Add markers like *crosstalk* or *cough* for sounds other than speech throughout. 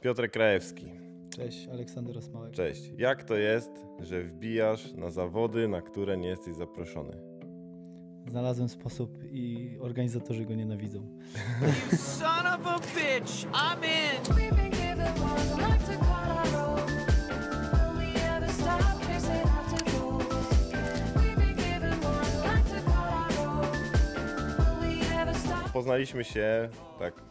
Piotr Krajewski. Cześć, Aleksander Osmałek. Cześć. Jak to jest, że wbijasz na zawody, na które nie jesteś zaproszony? Znalazłem sposób i organizatorzy go nienawidzą. *laughs* son of a bitch! I'm in! poznaliśmy się tak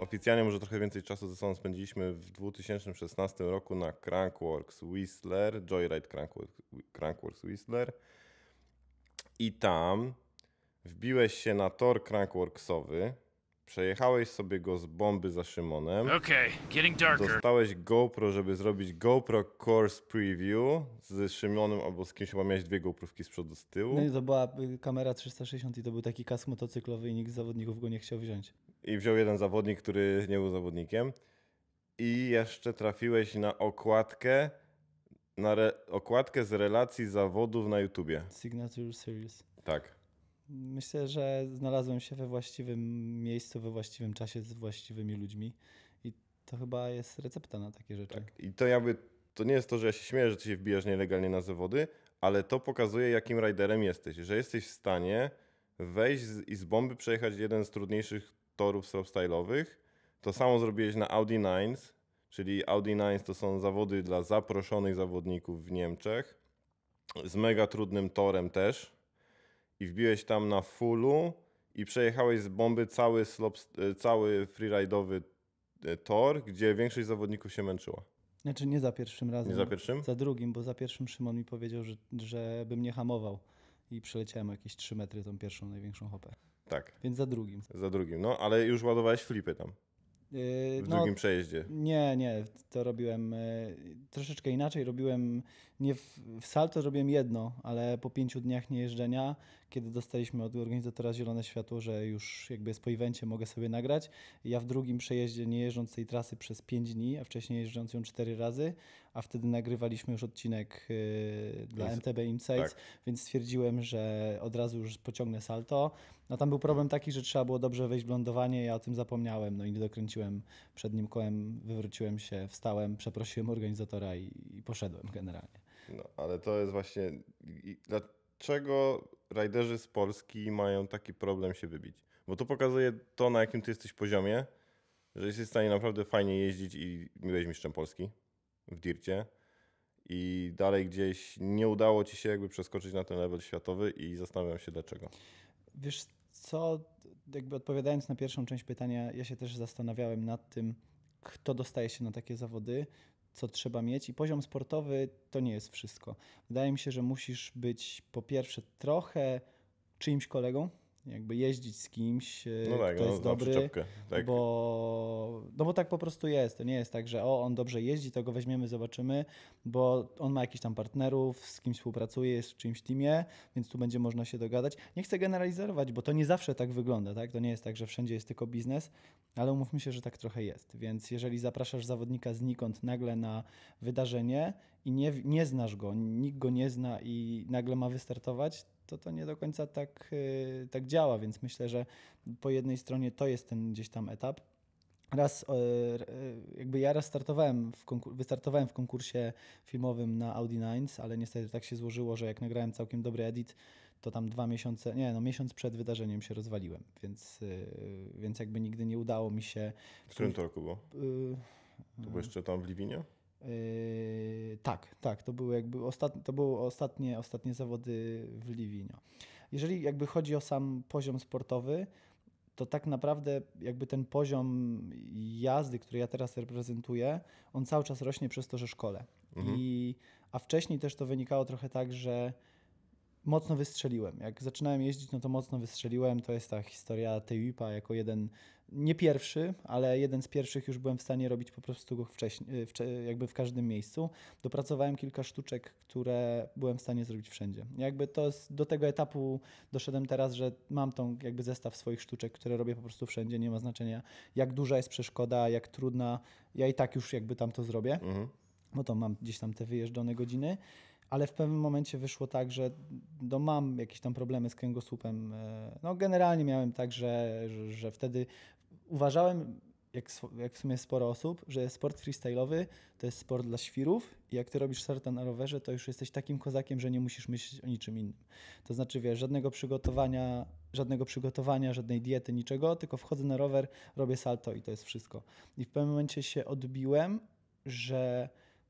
oficjalnie może trochę więcej czasu ze sobą spędziliśmy w 2016 roku na Crankworks Whistler, Joyride Crankworks, Crankworks Whistler i tam wbiłeś się na tor Crankworksowy, przejechałeś sobie go z bomby za Szymonem. Okay, getting darker. Dostałeś GoPro, żeby zrobić GoPro Course Preview z Szymonem albo z kimś, chyba miałeś dwie GoPrówki z przodu, z tyłu. No i to była y, kamera 360 i to był taki kask motocyklowy i nikt z zawodników go nie chciał wziąć i wziął jeden zawodnik, który nie był zawodnikiem. I jeszcze trafiłeś na okładkę, na okładkę z relacji zawodów na YouTubie. Signature Series. Tak. Myślę, że znalazłem się we właściwym miejscu, we właściwym czasie z właściwymi ludźmi. I to chyba jest recepta na takie rzeczy. Tak. I to jakby, to nie jest to, że ja się śmieję, że ty się wbijasz nielegalnie na zawody, ale to pokazuje, jakim riderem jesteś. Że jesteś w stanie wejść z, i z bomby przejechać jeden z trudniejszych torów slopestyle'owych. To samo zrobiłeś na Audi Nines, czyli Audi Nines to są zawody dla zaproszonych zawodników w Niemczech z mega trudnym torem też i wbiłeś tam na fullu i przejechałeś z bomby cały, slop, e, cały freeridowy e, tor, gdzie większość zawodników się męczyła. Znaczy nie za pierwszym razem. Nie za pierwszym? Za drugim, bo za pierwszym Szymon mi powiedział, że, że bym nie hamował i przeleciałem jakieś 3 metry tą pierwszą największą hopę. Tak. Więc za drugim. Za drugim, no ale już ładowałeś flipy tam. Yy, w no, drugim przejeździe. Nie, nie, to robiłem yy, troszeczkę inaczej. Robiłem nie w, w salto, robiłem jedno, ale po pięciu dniach niejeżdżenia kiedy dostaliśmy od organizatora zielone światło, że już jakby jest po evencie, mogę sobie nagrać. Ja w drugim przejeździe, nie jeżdżąc tej trasy przez 5 dni, a wcześniej jeżdżąc ją 4 razy, a wtedy nagrywaliśmy już odcinek yy, dla MTB Insights, tak. więc stwierdziłem, że od razu już pociągnę salto. No tam był problem taki, że trzeba było dobrze wejść w lądowanie, ja o tym zapomniałem, no i nie dokręciłem przed nim kołem, wywróciłem się, wstałem, przeprosiłem organizatora i, i poszedłem generalnie. No, ale to jest właśnie... dlaczego rajderzy z Polski mają taki problem się wybić. Bo to pokazuje to, na jakim ty jesteś poziomie, że jesteś w stanie naprawdę fajnie jeździć i byłeś mistrzem Polski w dircie i dalej gdzieś nie udało ci się jakby przeskoczyć na ten level światowy i zastanawiam się dlaczego. Wiesz co, jakby odpowiadając na pierwszą część pytania, ja się też zastanawiałem nad tym, kto dostaje się na takie zawody, co trzeba mieć i poziom sportowy to nie jest wszystko. Wydaje mi się, że musisz być po pierwsze trochę czyimś kolegą, jakby jeździć z kimś, e, no tak, kto no, jest dobry, tak. bo, no bo tak po prostu jest. To nie jest tak, że o, on dobrze jeździ, to go weźmiemy, zobaczymy, bo on ma jakiś tam partnerów, z kimś współpracuje, jest w czymś teamie, więc tu będzie można się dogadać. Nie chcę generalizować, bo to nie zawsze tak wygląda, tak? To nie jest tak, że wszędzie jest tylko biznes, ale umówmy się, że tak trochę jest. Więc jeżeli zapraszasz zawodnika znikąd nagle na wydarzenie i nie, nie znasz go, nikt go nie zna i nagle ma wystartować, to to nie do końca tak, y, tak działa, więc myślę, że po jednej stronie to jest ten gdzieś tam etap. Raz, e, e, jakby ja raz startowałem w konkur- wystartowałem w konkursie filmowym na Audi Nines, ale niestety tak się złożyło, że jak nagrałem całkiem dobry edit, to tam dwa miesiące, nie no, miesiąc przed wydarzeniem się rozwaliłem, więc, y, więc jakby nigdy nie udało mi się. W którym to roku było? Y- to było jeszcze tam w Liwinie? Yy, tak, tak, to były jakby ostatnie, to były ostatnie, ostatnie zawody w Livigno. Jeżeli jakby chodzi o sam poziom sportowy, to tak naprawdę jakby ten poziom jazdy, który ja teraz reprezentuję, on cały czas rośnie przez to, że szkole. Mhm. I, a wcześniej też to wynikało trochę tak, że mocno wystrzeliłem. Jak zaczynałem jeździć, no to mocno wystrzeliłem. To jest ta historia Tejupa jako jeden, nie pierwszy, ale jeden z pierwszych już byłem w stanie robić po prostu go wcześniej, e, jakby w każdym miejscu. Dopracowałem kilka sztuczek, które byłem w stanie zrobić wszędzie. Jakby to jest, do tego etapu doszedłem teraz, że mam tą jakby zestaw swoich sztuczek, które robię po prostu wszędzie. Nie ma znaczenia jak duża jest przeszkoda, jak trudna. Ja i tak już jakby tam to zrobię. Mhm. Bo to mam gdzieś tam te wyjeżdżone godziny ale w pewnym momencie wyszło tak, że no, mam jakieś tam problemy z kręgosłupem. E, no generalnie miałem tak, że, że, wtedy uważałem, jak, jak, w sumie sporo osób, że sport freestyle'owy to jest sport dla świrów i jak ty robisz serta na rowerze, to już jesteś takim kozakiem, że nie musisz myśleć o niczym innym. To znaczy, wiesz, żadnego przygotowania, żadnego przygotowania, żadnej diety, niczego, tylko wchodzę na rower, robię salto i to jest wszystko. I w pewnym momencie się odbiłem, że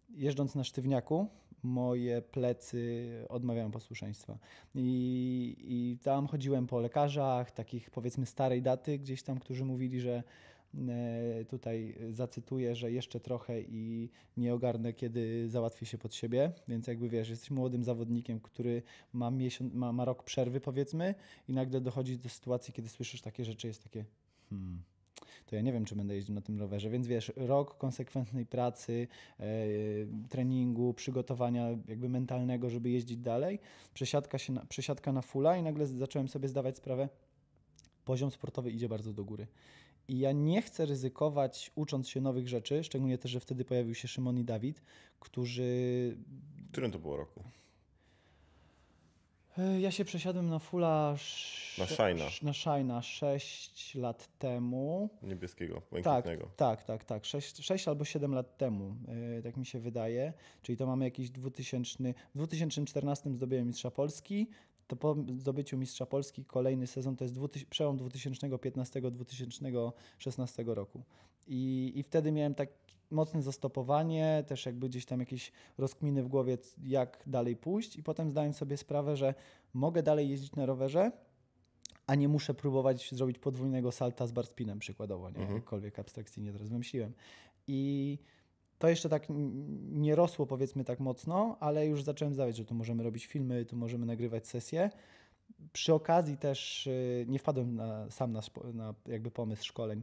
jeżdżąc na sztywniaku, moje plecy odmawiają posłuszeństwa. I, I tam chodziłem po lekarzach, takich powiedzmy starej daty, gdzieś tam, którzy mówili, że e, tutaj zacytuję, że jeszcze trochę i nie ogarnę, kiedy załatwię się pod siebie. Więc jakby wiesz, jesteś młodym zawodnikiem, który ma, miesiąc, ma, ma rok przerwy powiedzmy i nagle dochodzi do sytuacji, kiedy słyszysz takie rzeczy, jest takie hmm, to ja nie wiem, czy będę jeździł na tym rowerze. Więc wiesz, rok konsekwentnej pracy, e, treningu, przygotowania jakby mentalnego, żeby jeździć dalej, przesiadka, się na, przesiadka na fula i nagle zacząłem sobie zdawać sprawę, poziom sportowy idzie bardzo do góry. I ja nie chcę ryzykować, ucząc się nowych rzeczy, szczególnie też, że wtedy pojawił się Szymon i Dawid, którzy. którym to było roku? E, ja się przesiadłem na fula na Shina. Na Shina 6 lat temu. Niebieskiego, tak, błękitnego. Tak, tak, tak. tak. 6, 6 albo 7 lat temu, yy, tak mi się wydaje. Czyli to mamy jakiś 2000, w 2014 zdobyłem Mistrza Polski. To po zdobyciu Mistrza Polski kolejny sezon to jest 2000, przełom 2015-2016 roku. I, I wtedy miałem tak, mocne zastopowanie, też jakby gdzieś tam jakieś rozkminy w głowie, jak dalej pójść, i potem zdałem sobie sprawę, że mogę dalej jeździć na rowerze, a nie muszę próbować zrobić podwójnego salta z barspinem przykładowo, nie? Mhm. jakkolwiek nie teraz wymyśliłem. I to jeszcze tak nie rosło powiedzmy tak mocno, ale już zacząłem zdawać, że tu możemy robić filmy, tu możemy nagrywać sesje. Przy okazji też y, nie wpadłem na, sam na, na jakby pomysł szkoleń,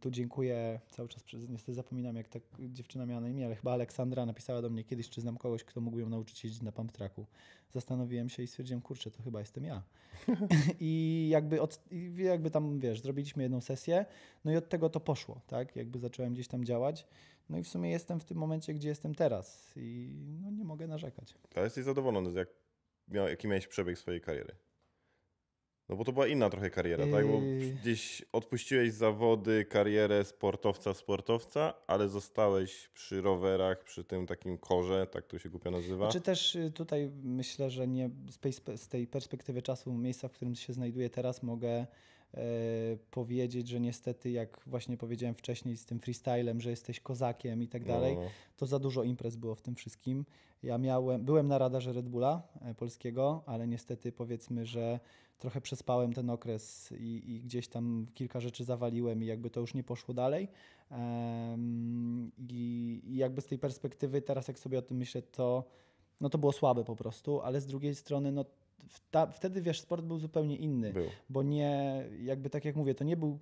tu dziękuję, cały czas niestety zapominam, jak ta dziewczyna miała na imię, ale chyba Aleksandra napisała do mnie kiedyś, czy znam kogoś, kto mógł ją nauczyć jeździć na pump tracku. Zastanowiłem się i stwierdziłem, kurczę, to chyba jestem ja. *laughs* I jakby, od, jakby tam, wiesz, zrobiliśmy jedną sesję, no i od tego to poszło, tak? Jakby zacząłem gdzieś tam działać. No i w sumie jestem w tym momencie, gdzie jestem teraz i no, nie mogę narzekać. A jesteś zadowolony, jak, jaki miałeś przebieg swojej kariery? No bo to była inna trochę kariera, tak? Bo yy. gdzieś odpuściłeś zawody, karierę sportowca, sportowca, ale zostałeś przy rowerach, przy tym takim korze, tak to się głupio nazywa. Czy też y, tutaj myślę, że nie z tej perspektywy czasu, miejsca, w którym się znajduję teraz, mogę E, powiedzieć, że niestety, jak właśnie powiedziałem wcześniej z tym freestylem, że jesteś kozakiem i tak dalej, no, no, no. to za dużo imprez było w tym wszystkim. Ja miałem, byłem na radarze Red Bulla e, polskiego, ale niestety powiedzmy, że trochę przespałem ten okres i, i gdzieś tam kilka rzeczy zawaliłem i jakby to już nie poszło dalej. Um, i, I jakby z tej perspektywy teraz, jak sobie o tym myślę, to no to było słabe po prostu, ale z drugiej strony, no ta, wtedy wiesz, sport był zupełnie inny. Był. Bo nie, jakby tak jak mówię, to nie był.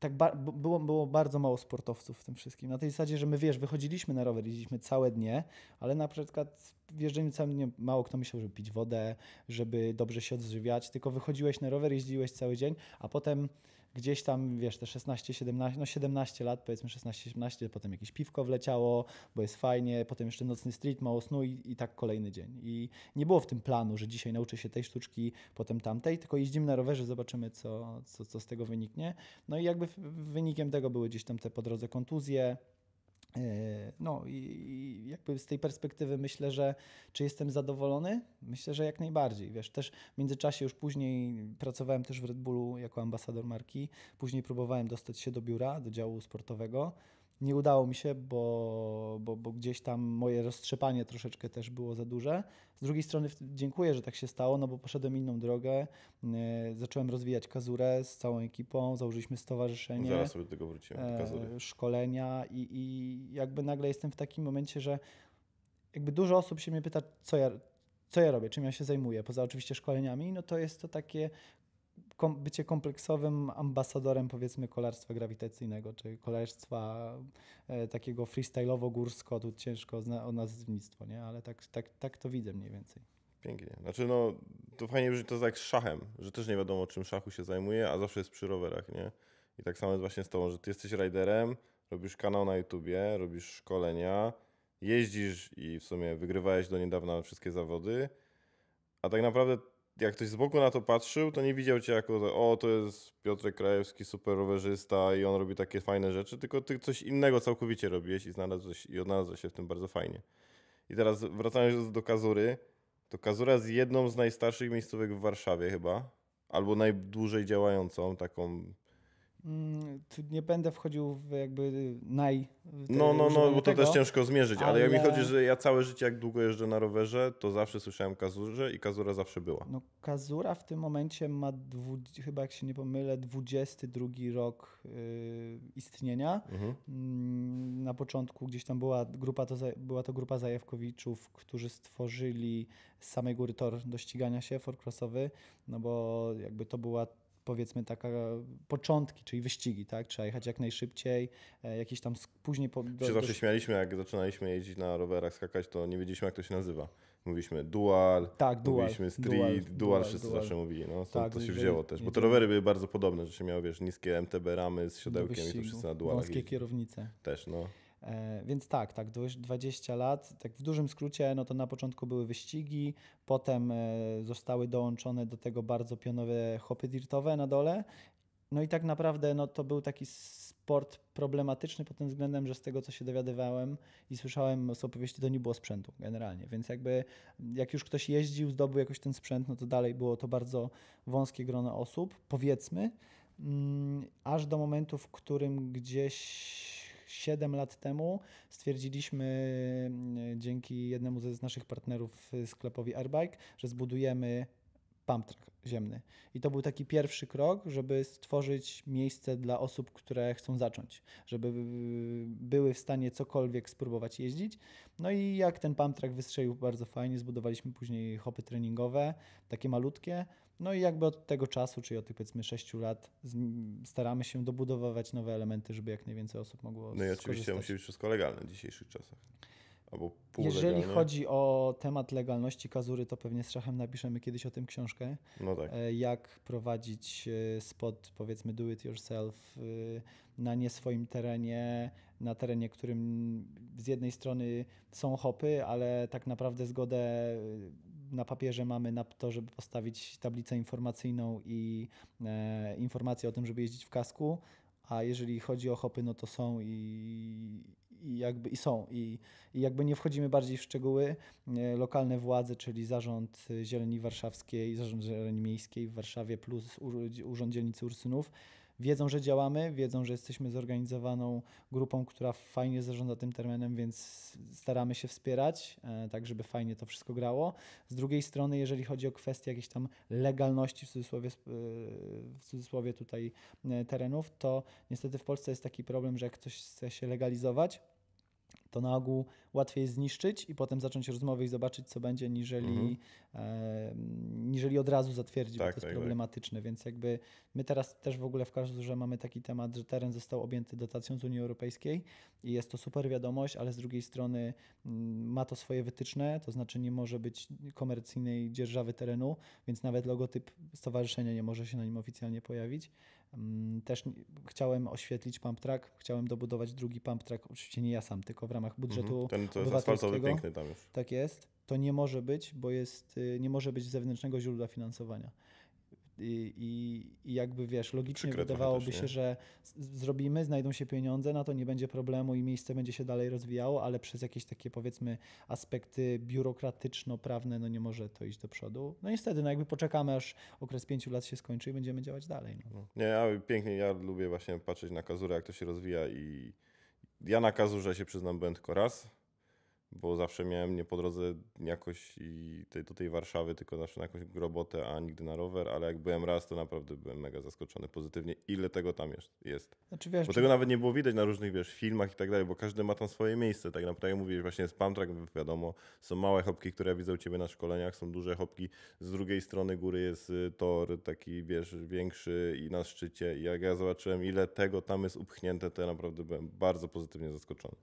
Tak ba, było, było bardzo mało sportowców w tym wszystkim. Na tej zasadzie, że my wiesz, wychodziliśmy na rower, jeździliśmy całe dnie, ale na przykład w jeżdżeniu całym dniem mało kto myślał, żeby pić wodę, żeby dobrze się odżywiać, tylko wychodziłeś na rower, jeździłeś cały dzień, a potem gdzieś tam, wiesz, te 16, 17, no 17 lat, powiedzmy 16, 17, potem jakieś piwko wleciało, bo jest fajnie, potem jeszcze nocny street, mało snu i, i tak kolejny dzień. I nie było w tym planu, że dzisiaj nauczę się tej sztuczki, potem tamtej, tylko jeździmy na rowerze, zobaczymy, co, co, co z tego wyniknie. No i jakby wynikiem tego były gdzieś tam te po drodze kontuzje, E, no i jakby z tej perspektywy myślę, że czy jestem zadowolony? Myślę, że jak najbardziej. Wiesz, też w międzyczasie już później pracowałem też w Red Bullu jako ambasador marki. Później próbowałem dostać się do biura, do działu sportowego nie udało mi się, bo, bo, bo, gdzieś tam moje roztrzepanie troszeczkę też było za duże. Z drugiej strony dziękuję, że tak się stało, no bo poszedłem inną drogę. Yy, zacząłem rozwijać kazurę z całą ekipą, założyliśmy stowarzyszenie. Zaraz sobie do tego wróciłem. E, szkolenia i, i jakby nagle jestem w takim momencie, że jakby dużo osób się mnie pyta, co ja, co ja robię, czym ja się zajmuję, poza oczywiście szkoleniami, no to jest to takie kom, bycie kompleksowym ambasadorem powiedzmy kolarstwa grawitacyjnego, czy kolarstwa e, takiego freestyle'owo-górsko, tu ciężko zna, o nazewnictwo, nie? ale tak, tak, tak to widzę mniej więcej. Pięknie. Znaczy no, to fajnie brzmi to jest jak z szachem, że też nie wiadomo czym szachu się zajmuje, a zawsze jest przy rowerach, nie? I tak samo jest właśnie z tobą, że ty jesteś rajderem, robisz kanał na YouTubie, robisz szkolenia, jeździsz i w sumie wygrywałeś do niedawna wszystkie zawody, a tak naprawdę jak ktoś z boku na to patrzył, to nie widział cię jako, o to jest Piotr Krajewski, super rowerzysta i on robi takie fajne rzeczy, tylko ty coś innego całkowicie robiłeś i znalazłeś i odnalazłeś się w tym bardzo fajnie. I teraz wracając do Kazury, to Kazura jest jedną z najstarszych miejscówek w Warszawie chyba, albo najdłużej działającą, taką Mm, nie będę wchodził w jakby naj... No, no, no, bo to też ciężko zmierzyć, ale, ale mi chodzi, że ja całe życie jak długo jeżdżę na rowerze, to zawsze słyszałem kazurze i kazura zawsze była. No kazura w tym momencie ma dwu, chyba jak się nie pomylę 22 rok yy, istnienia. Mhm. Mm, na początku gdzieś tam była grupa, to była to grupa Zajewkowiczów, którzy stworzyli z samej góry tor do ścigania się, forcrossowy, no bo jakby to była powiedzmy taka początki, czyli wyścigi, tak? Trzeba jechać jak najszybciej, e, jakieś tam później... Po, do, się zawsze do... śmialiśmy, jak zaczynaliśmy jeździć na rowerach, skakać, to nie wiedzieliśmy, jak to się nazywa. Mówiliśmy dual, tak, dual mówiliśmy street, dual, dual, dual wszyscy dual. zawsze mówili. No, stąd tak, to się wzięło też, bo te rowery były bardzo podobne, że się miało, wiesz, niskie MTB ramy z siodełkiem i to wszyscy na dualach. Wąskie kierownice. Też, no. E, więc tak, tak, 20 lat, tak w dużym skrócie, no to na początku były wyścigi, potem e, zostały dołączone do tego bardzo pionowe hopy dirtowe na dole. No i tak naprawdę no to był taki sport problematyczny pod tym względem, że z tego co się dowiadywałem i słyszałem z opowieści, to nie było sprzętu generalnie. Więc jakby jak już ktoś jeździł, zdobył jakoś ten sprzęt, no to dalej było to bardzo wąskie grono osób, powiedzmy, mm, aż do momentu, w którym gdzieś 7 lat temu stwierdziliśmy mm, dzięki jednemu z naszych partnerów y, sklepowi Airbike, że zbudujemy pump track ziemny. I to był taki pierwszy krok, żeby stworzyć miejsce dla osób, które chcą zacząć, żeby y, były w stanie cokolwiek spróbować jeździć. No i jak ten pump track wystrzelił bardzo fajnie, zbudowaliśmy później hopy treningowe, takie malutkie. No i jakby od tego czasu, czyli od tych powiedzmy 6 lat, staramy się dobudowywać nowe elementy, żeby jak najwięcej osób mogło. No i oczywiście musi być wszystko legalne w dzisiejszych czasach. Albo Jeżeli chodzi o temat legalności kazury, to pewnie z Szachem napiszemy kiedyś o tym książkę. No tak. E, jak prowadzić e, spot, powiedzmy, do it yourself e, na nie swoim terenie, na terenie, którym z jednej strony są hopy, ale tak naprawdę zgodę na papierze mamy na to, żeby postawić tablicę informacyjną i e, informację o tym, żeby jeździć w kasku, a jeżeli chodzi o hopy, no to są i, i jakby i są. I, I jakby nie wchodzimy bardziej w szczegóły. E, lokalne władze, czyli zarząd Zieleni Warszawskiej, zarząd Zieleni Miejskiej w Warszawie plus urząd dzielnicy Ursynów wiedzą, że działamy, wiedzą, że jesteśmy zorganizowaną grupą, która fajnie zarządza tym terminem, więc staramy się wspierać, e, tak żeby fajnie to wszystko grało. Z drugiej strony, jeżeli chodzi o kwestie jakiejś tam legalności w cudzysłowie, e, w cudzysłowie tutaj e, terenów, to niestety w Polsce jest taki problem, że jak ktoś chce się legalizować, to na ogół łatwiej jest zniszczyć i potem zacząć rozmowę i zobaczyć, co będzie, niżeli, mhm. e, niżeli od razu zatwierdzić, tak, bo to jest tak, tak. problematyczne. Tak. Więc jakby my teraz też w ogóle w każdym że mamy taki temat, że teren został objęty dotacją z Unii Europejskiej i jest to super wiadomość, ale z drugiej strony mm, ma to swoje wytyczne, to znaczy nie może być komercyjnej dzierżawy terenu, więc nawet logotyp stowarzyszenia nie może się na nim oficjalnie pojawić. Mm, też chciałem oświetlić pump track, chciałem dobudować drugi pump track, oczywiście nie ja sam, tylko w ramach budżetu mhm. Ten, to jest obywatelskiego. piękny tam już. Tak jest. To nie może być, bo jest, y, nie może być zewnętrznego źródła finansowania. I, i, i jakby wiesz, logicznie Przykre wydawałoby się, że zrobimy, znajdą się pieniądze, na to nie będzie problemu i miejsce będzie się dalej rozwijało, ale przez jakieś takie powiedzmy aspekty biurokratyczno-prawne no nie może to iść do przodu. No niestety, no jakby poczekamy aż okres pięciu lat się skończy i będziemy działać dalej. No. no. Nie, ja pięknie, ja lubię właśnie patrzeć na kazurę, jak to się rozwija i ja na kazurze się przyznam byłem tylko raz, bo zawsze miałem nie po drodze jakoś i tej, do tej Warszawy, tylko na jakąś robotę, a nigdy na rower, ale jak byłem raz, to naprawdę byłem mega zaskoczony pozytywnie, ile tego tam jest. Znaczy, wiesz, bo tego nawet nie było widać na różnych wiesz, filmach i tak dalej, bo każdy ma tam swoje miejsce. Tak naprawdę jak mówisz, właśnie spam wiadomo, są małe hopki, które ja widzę u Ciebie na szkoleniach, są duże hopki, z drugiej strony góry jest y, tor taki, wiesz, większy i na szczycie i jak ja zobaczyłem, ile tego tam jest upchnięte, to ja naprawdę byłem bardzo pozytywnie zaskoczony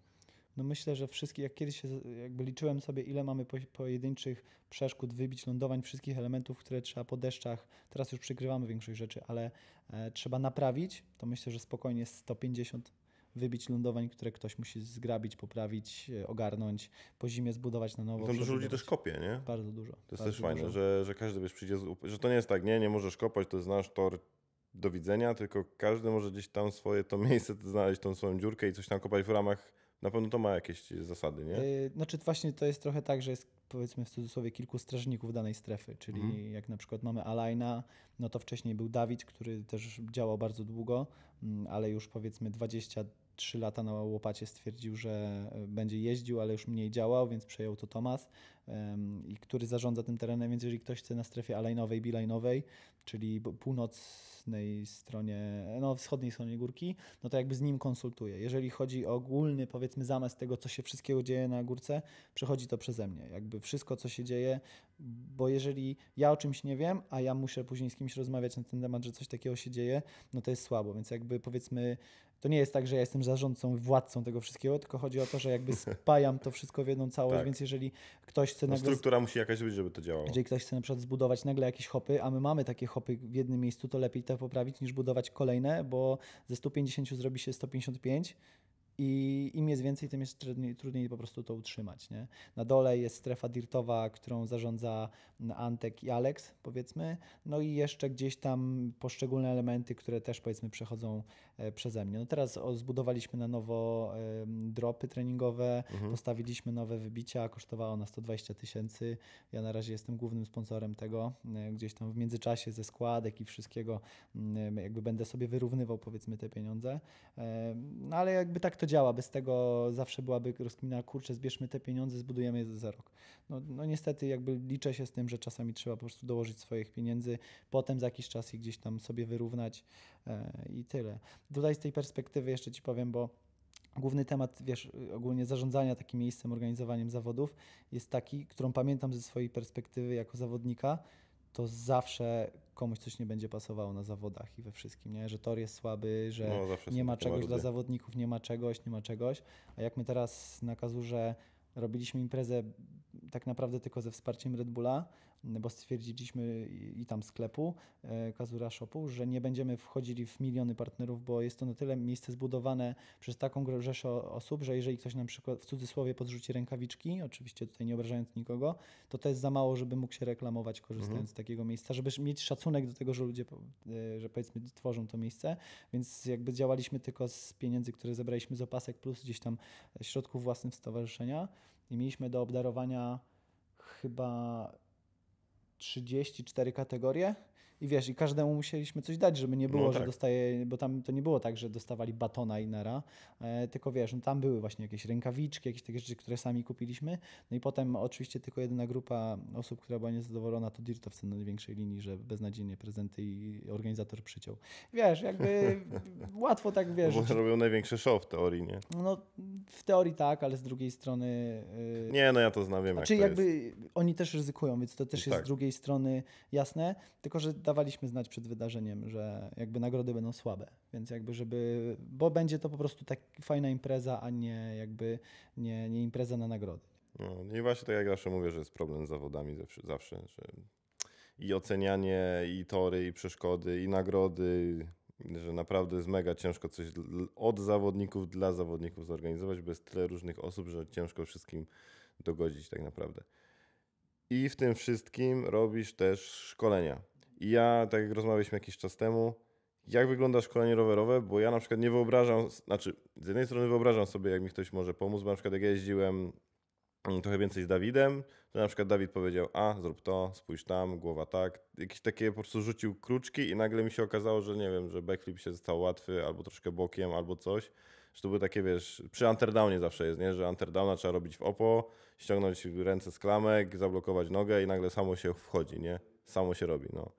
no myślę, że wszystkie, jak kiedyś jakby liczyłem sobie, ile mamy pojedynczych przeszkód, wybić, lądowań, wszystkich elementów, które trzeba po deszczach, teraz już przykrywamy większość rzeczy, ale e, trzeba naprawić, to myślę, że spokojnie jest 150 wybić lądowań, które ktoś musi zgrabić, poprawić, e, ogarnąć, po zimie zbudować na nowo. Tam dużo ludzi też kopie, nie? Bardzo dużo. To jest też fajne, że, że każdy wiesz, przyjdzie, z, że to nie jest tak, nie, nie możesz kopać, to jest nasz tor, do widzenia, tylko każdy może gdzieś tam swoje to miejsce znaleźć, tą swoją dziurkę i coś tam kopać w ramach na pewno to ma jakieś zasady, nie? Y, znaczy właśnie to jest trochę tak, że jest powiedzmy w cudzysłowie kilku strażników danej strefy, czyli mhm. jak na przykład mamy Alaina, no to wcześniej był Dawid, który też działał bardzo długo, mm, ale już powiedzmy 20 3 lata na łopacie stwierdził, że e, będzie jeździł, ale już mniej działał, więc przejął to Tomas, i który zarządza tym terenem, więc jeżeli ktoś chce na strefie alejnowej, bilajnowej, czyli północnej stronie, no wschodniej stronie górki, no to jakby z nim konsultuje. Jeżeli chodzi o ogólny, powiedzmy, zamysł tego, co się wszystkiego dzieje na górce, przechodzi to przeze mnie. Jakby wszystko, co się dzieje, bo jeżeli ja o czymś nie wiem, a ja muszę później z kimś rozmawiać na ten temat, że coś takiego się dzieje, no to jest słabo, więc jakby powiedzmy to nie jest tak, że ja jestem zarządcą, władcą tego wszystkiego, tylko chodzi o to, że jakby *laughs* spajam to wszystko w jedną całość, tak. więc jeżeli ktoś chce... No nagle... struktura musi jakaś być, żeby to działało. Jeżeli ktoś chce na przykład zbudować nagle jakieś hopy, a my mamy takie hopy w jednym miejscu, to lepiej to poprawić niż budować kolejne, bo ze 150 zrobi się 155, i im jest więcej, tym jest trudniej, trudniej, po prostu to utrzymać. Nie? Na dole jest strefa dirtowa, którą zarządza Antek i Alex, powiedzmy. No i jeszcze gdzieś tam poszczególne elementy, które też powiedzmy przechodzą e, przeze mnie. No teraz zbudowaliśmy na nowo e, dropy treningowe, mhm. postawiliśmy nowe wybicia, kosztowało na 120 tysięcy. Ja na razie jestem głównym sponsorem tego. E, gdzieś tam w międzyczasie ze składek i wszystkiego mm, jakby będę sobie wyrównywał powiedzmy te pieniądze. E, no ale jakby tak to działa, bez tego zawsze byłaby rozkmina, kurczę, zbierzmy te pieniądze, zbudujemy je za rok. No, no niestety jakby liczę się z tym, że czasami trzeba po prostu dołożyć swoich pieniędzy, potem za jakiś czas i gdzieś tam sobie wyrównać e, i tyle. Tutaj z tej perspektywy jeszcze Ci powiem, bo Główny temat, wiesz, ogólnie zarządzania takim miejscem, organizowaniem zawodów jest taki, którą pamiętam ze swojej perspektywy jako zawodnika, to zawsze komuś coś nie będzie pasowało na zawodach i we wszystkim, nie? że tor jest słaby, że no, nie ma czegoś dla zawodników, nie ma czegoś, nie ma czegoś. A jak my teraz na Kazurze robiliśmy imprezę tak naprawdę tylko ze wsparciem Red Bulla, bo stwierdziliśmy i tam sklepu e, Kazura Shopu, że nie będziemy wchodzili w miliony partnerów, bo jest to na tyle miejsce zbudowane przez taką rzeszę osób, że jeżeli ktoś na przykład w cudzysłowie podrzuci rękawiczki, oczywiście tutaj nie obrażając nikogo, to to jest za mało, żeby mógł się reklamować korzystając mhm. z takiego miejsca, żeby mieć szacunek do tego, że ludzie, e, że powiedzmy tworzą to miejsce, więc jakby działaliśmy tylko z pieniędzy, które zebraliśmy z opasek plus gdzieś tam e, środków własnych stowarzyszenia i mieliśmy do obdarowania chyba 34 kategorie i wiesz, i każdemu musieliśmy coś dać, żeby nie było, no tak. że dostaje, bo tam to nie było tak, że dostawali batona i nera, e, tylko wiesz, no tam były właśnie jakieś rękawiczki, jakieś takie rzeczy, które sami kupiliśmy. No i potem oczywiście tylko jedyna grupa osób, która była niezadowolona, to dirtowcy na największej linii, że beznadziejnie prezenty i organizator przyciął. Wiesz, jakby *laughs* łatwo tak wiesz. Bo robią największy show w teorii, nie? No w teorii tak, ale z drugiej strony... Y, nie, no ja to znam, wiem znaczy, jak to jakby jest. oni też ryzykują, więc to też jest tak. z drugiej strony jasne, tylko że dawaliśmy znać przed wydarzeniem, że jakby nagrody będą słabe, więc jakby żeby, bo będzie to po prostu tak fajna impreza, a nie jakby nie, nie impreza na nagrody. No, no i właśnie tak jak zawsze mówię, że jest problem z zawodami zawsze, zawsze że i ocenianie, i tory, i przeszkody, i nagrody, że naprawdę jest mega ciężko coś od zawodników dla zawodników zorganizować, bo jest tyle różnych osób, że ciężko wszystkim dogodzić tak naprawdę. I w tym wszystkim robisz też szkolenia i ja, tak jak rozmawialiśmy jakiś czas temu, jak wygląda szkolenie rowerowe, bo ja na przykład nie wyobrażam, znaczy z jednej strony wyobrażam sobie, jak mi ktoś może pomóc, bo na przykład jak ja jeździłem mm, trochę więcej z Dawidem, to na przykład Dawid powiedział, a zrób to, spójrz tam, głowa tak, jakieś takie po prostu rzucił kruczki i nagle mi się okazało, że nie wiem, że backflip się stał łatwy, albo troszkę bokiem, albo coś, że to były takie, wiesz, przy underdownie zawsze jest, nie, że underdowna no, trzeba robić w opo, ściągnąć ręce z klamek, zablokować nogę i nagle samo się wchodzi, nie, samo się robi, no.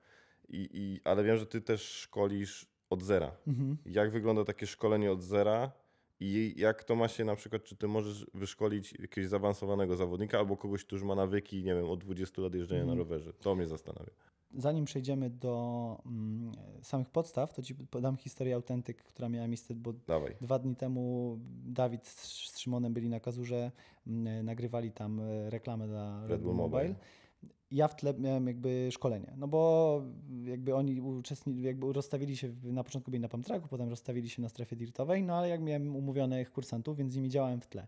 I, i, ale wiem, że ty też szkolisz od zera. Mhm. Jak wygląda takie szkolenie od zera? I jak to ma się na przykład, czy ty możesz wyszkolić jakiegoś zaawansowanego zawodnika albo kogoś, kto już ma nawyki, nie wiem, od 20 lat jeżdżenia mhm. na rowerze? To mnie zastanawia. Zanim przejdziemy do mm, samych podstaw, to ci podam historię autentyk, która miała miejsce, bo Dawaj. dwa dni temu Dawid z, Szymonem byli na Kazurze, m, mm, nagrywali tam e, reklamę dla Red, Red Bull Mobile. Mobile ja w tle miałem jakby szkolenie, no bo jakby oni uczestniczyli, jakby rozstawili się, na początku byli na pamtraku, potem rozstawili się na strefie dirtowej, no ale jak miałem umówionych kursantów, więc z nimi działałem w tle.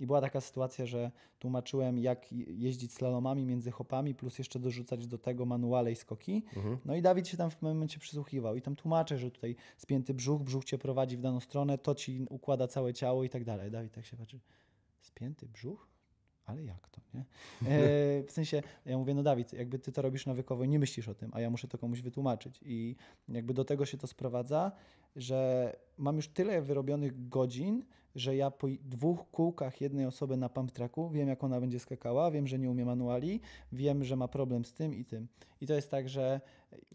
I była taka sytuacja, że tłumaczyłem, jak jeździć slalomami między hopami, plus jeszcze dorzucać do tego manuale i skoki. Mhm. No i Dawid się tam w momencie przysłuchiwał i tam tłumaczę, że tutaj spięty brzuch, brzuch cię prowadzi w daną stronę, to ci układa całe ciało i tak dalej. Dawid tak się patrzy, spięty brzuch? ale jak to, nie? E, w sensie, ja mówię, no Dawid, jakby ty to robisz nawykowo i nie myślisz o tym, a ja muszę to komuś wytłumaczyć. I jakby do tego się to sprowadza, że mam już tyle wyrobionych godzin, że ja po dwóch kółkach jednej osoby na pump tracku wiem, jak ona będzie skakała, wiem, że nie umie manuali, wiem, że ma problem z tym i tym. I to jest tak, że...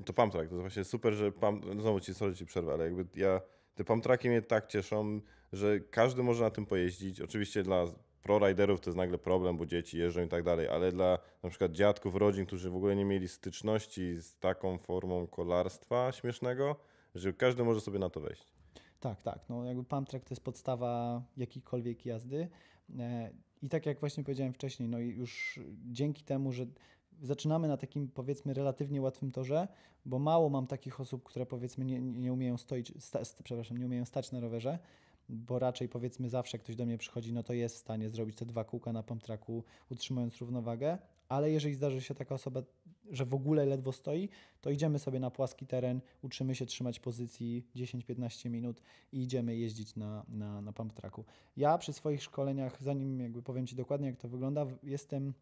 To pump track, to jest właśnie super, że pump... znowu ci, sorry, ci przerwę, ale jakby ja... Te pump tracki mnie tak cieszą, że każdy może na tym pojeździć. Oczywiście dla Pro riderów to jest nagle problem, bo dzieci jeżdżą i tak dalej, ale dla na przykład dziadków, rodzin, którzy w ogóle nie mieli styczności z taką formą kolarstwa śmiesznego, że każdy może sobie na to wejść. Tak, tak. No jakby pump track to jest podstawa jakiejkolwiek jazdy. E, I tak jak właśnie powiedziałem wcześniej, no i już dzięki temu, że zaczynamy na takim powiedzmy relatywnie łatwym torze, bo mało mam takich osób, które powiedzmy nie, nie umieją stoić, sta, przepraszam, nie umieją stać na rowerze, bo raczej powiedzmy zawsze ktoś do mnie przychodzi, no to jest w stanie zrobić te dwa kółka na pump tracku, utrzymując równowagę, ale jeżeli zdarzy się taka osoba, że w ogóle ledwo stoi, to idziemy sobie na płaski teren, uczymy się trzymać pozycji 10-15 minut i idziemy jeździć na, na, na pump tracku. Ja przy swoich szkoleniach, zanim jakby powiem Ci dokładnie jak to wygląda, jestem,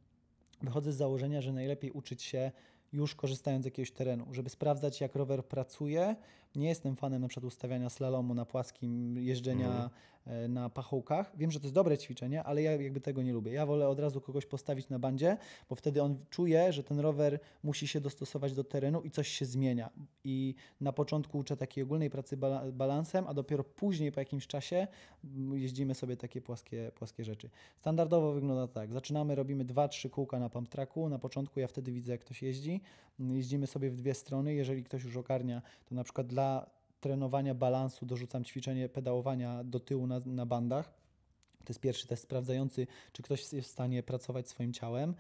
wychodzę z założenia, że najlepiej uczyć się już korzystając z jakiegoś terenu, żeby sprawdzać, jak rower pracuje, nie jestem fanem na przykład ustawiania slalomu na płaskim, jeżdżenia mm. na pachołkach. Wiem, że to jest dobre ćwiczenie, ale ja jakby tego nie lubię. Ja wolę od razu kogoś postawić na bandzie, bo wtedy on czuje, że ten rower musi się dostosować do terenu i coś się zmienia. I na początku uczę takiej ogólnej pracy balansem, a dopiero później po jakimś czasie mm, jeździmy sobie takie płaskie, płaskie rzeczy. Standardowo wygląda tak. Zaczynamy, robimy 2-3 kółka na pump tracku. Na początku ja wtedy widzę, jak ktoś jeździ. Mm, jeździmy sobie w dwie strony. Jeżeli ktoś już ogarnia, to na przykład dla dla trenowania balansu dorzucam ćwiczenie pedałowania do tyłu na, na bandach to jest pierwszy test sprawdzający, czy ktoś jest w stanie pracować swoim ciałem.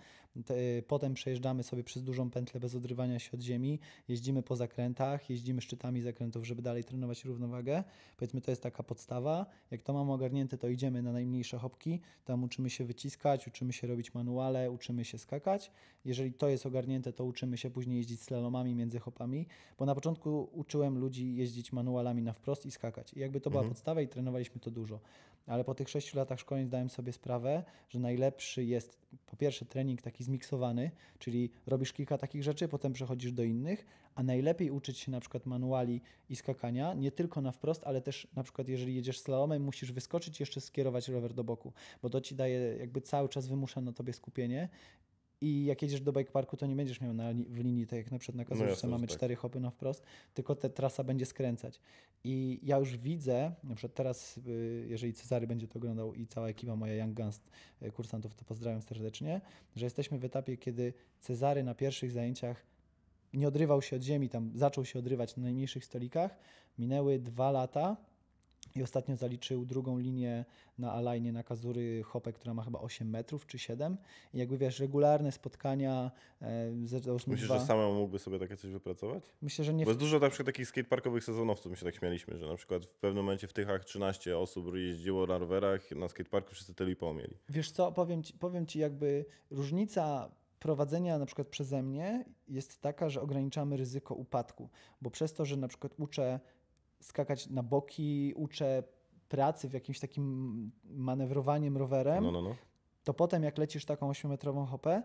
Y, potem przejeżdżamy sobie przez dużą pętlę bez odrywania się od ziemi, jeździmy po zakrętach, jeździmy szczytami zakrętów, żeby dalej trenować równowagę. Powiedzmy, to jest taka podstawa. Jak to mamy ogarnięte, to idziemy na najmniejsze hopki, tam uczymy się wyciskać, uczymy się robić manuale, uczymy się skakać. Jeżeli to jest ogarnięte, to uczymy się później jeździć slalomami między hopami, bo na początku uczyłem ludzi jeździć manualami na wprost i skakać. I jakby to była mhm. podstawa i trenowaliśmy to dużo ale po tych sześciu latach szkoleń zdałem sobie sprawę, że najlepszy jest po pierwsze trening taki zmiksowany, czyli robisz kilka takich rzeczy, potem przechodzisz do innych, a najlepiej uczyć się na przykład manuali i skakania, nie tylko na wprost, ale też na przykład jeżeli jedziesz slalomem, musisz wyskoczyć jeszcze skierować rower do boku, bo to ci daje jakby cały czas wymusza na tobie skupienie i jak jedziesz do bike parku, to nie będziesz miał na, w linii, tak jak na przykład na Kazurze no mamy tak. cztery hopy na wprost, tylko ta trasa będzie skręcać. I ja już widzę, na przykład teraz, y, jeżeli Cezary będzie to oglądał i cała ekipa moja Young Guns y, kursantów, to pozdrawiam serdecznie, że jesteśmy w etapie, kiedy Cezary na pierwszych zajęciach nie odrywał się od ziemi, tam zaczął się odrywać na najmniejszych stolikach. Minęły dwa lata i ostatnio zaliczył drugą linię na alajnie na Kazury Hopek, która ma chyba 8 metrów czy 7. I jakby wiesz, regularne spotkania e, Myślisz, dwa... że samemu mógłby sobie takie coś wypracować? Myślę, że nie. Bo jest w... dużo na przykład takich skateparkowych sezonowców, my się tak śmialiśmy, że na przykład w pewnym momencie w Tychach 13 osób jeździło na rowerach, na skateparku wszyscy telipą mieli. Wiesz co, powiem ci, powiem ci jakby różnica prowadzenia na przykład przeze mnie jest taka, że ograniczamy ryzyko upadku, bo przez to, że na przykład uczę skakać na boki, uczę pracy w jakimś takim manewrowaniem rowerem, no, no, no. to potem jak lecisz taką 8-metrową hopę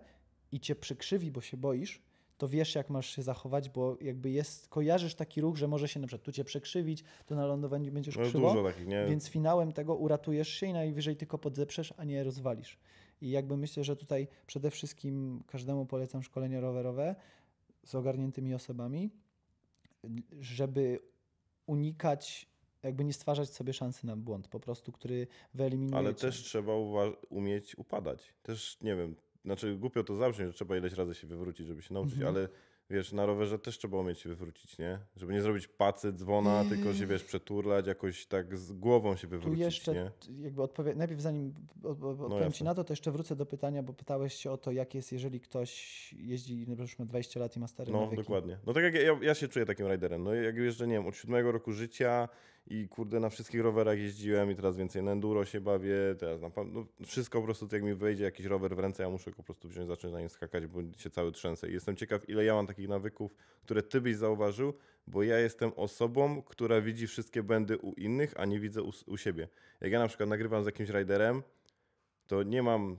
i cię przykrzywi, bo się boisz, to wiesz, jak masz się zachować, bo jakby jest, kojarzysz taki ruch, że może się na przykład tu cię przekrzywić, to na lądowaniu będziesz no, krzywo, takich, nie. więc finałem tego uratujesz się i najwyżej tylko podzeprzesz, a nie rozwalisz. I jakby myślę, że tutaj przede wszystkim każdemu polecam szkolenia rowerowe z ogarniętymi osobami, żeby unikać, jakby nie stwarzać sobie szansy na błąd, po prostu, który wyeliminuje. Ale cię. też trzeba umieć upadać. Też nie wiem, znaczy głupio to zabrzmi, że trzeba ileś razy się wywrócić, żeby się nauczyć, mhm. ale wiesz, na rowerze też trzeba umieć się wywrócić, nie? Żeby nie zrobić pacy, dzwona, yy. tylko się, mm. wiesz, przeturlać, jakoś tak z głową się wywrócić, tu jeszcze, nie? Jakby odpowie- najpierw zanim no odpowiem Ci na to, to jeszcze wrócę do pytania, bo pytałeś się o to, jak jest, jeżeli ktoś jeździ, na przykład 20 lat i ma stare No, nawyki. dokładnie. No tak jak ja, ja się czuję takim riderem. No jak jeżdżę, nie wiem, od siódmego roku życia, i kurde na wszystkich rowerach jeździłem i teraz więcej na enduro się bawię, teraz na, no, wszystko po prostu jak mi wejdzie jakiś rower w ręce, ja muszę po prostu wziąć, zacząć na nim skakać, bo się cały trzęsę. I jestem ciekaw, ile ja mam takich nawyków, które ty byś zauważył, bo ja jestem osobą, która widzi wszystkie błędy u innych, a nie widzę u, u siebie. Jak ja na przykład nagrywam z jakimś riderem, to nie mam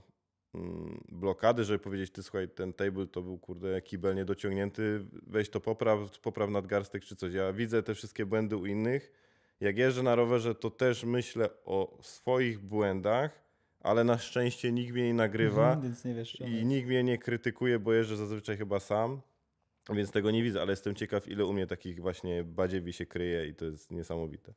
mm, blokady, żeby powiedzieć, ty słuchaj, ten table to był kurde kibel niedociągnięty, weź to popraw, popraw nadgarstek czy coś. Ja widzę te wszystkie błędy u innych, jak jeżdżę na rowerze, to też myślę o swoich błędach, ale na szczęście nikt mnie nie nagrywa mhm, nie wiesz, i nikt mnie nie krytykuje, bo jeżdżę zazwyczaj chyba sam, więc tego nie widzę, ale jestem ciekaw, ile u mnie takich właśnie badziewi się kryje i to jest niesamowite.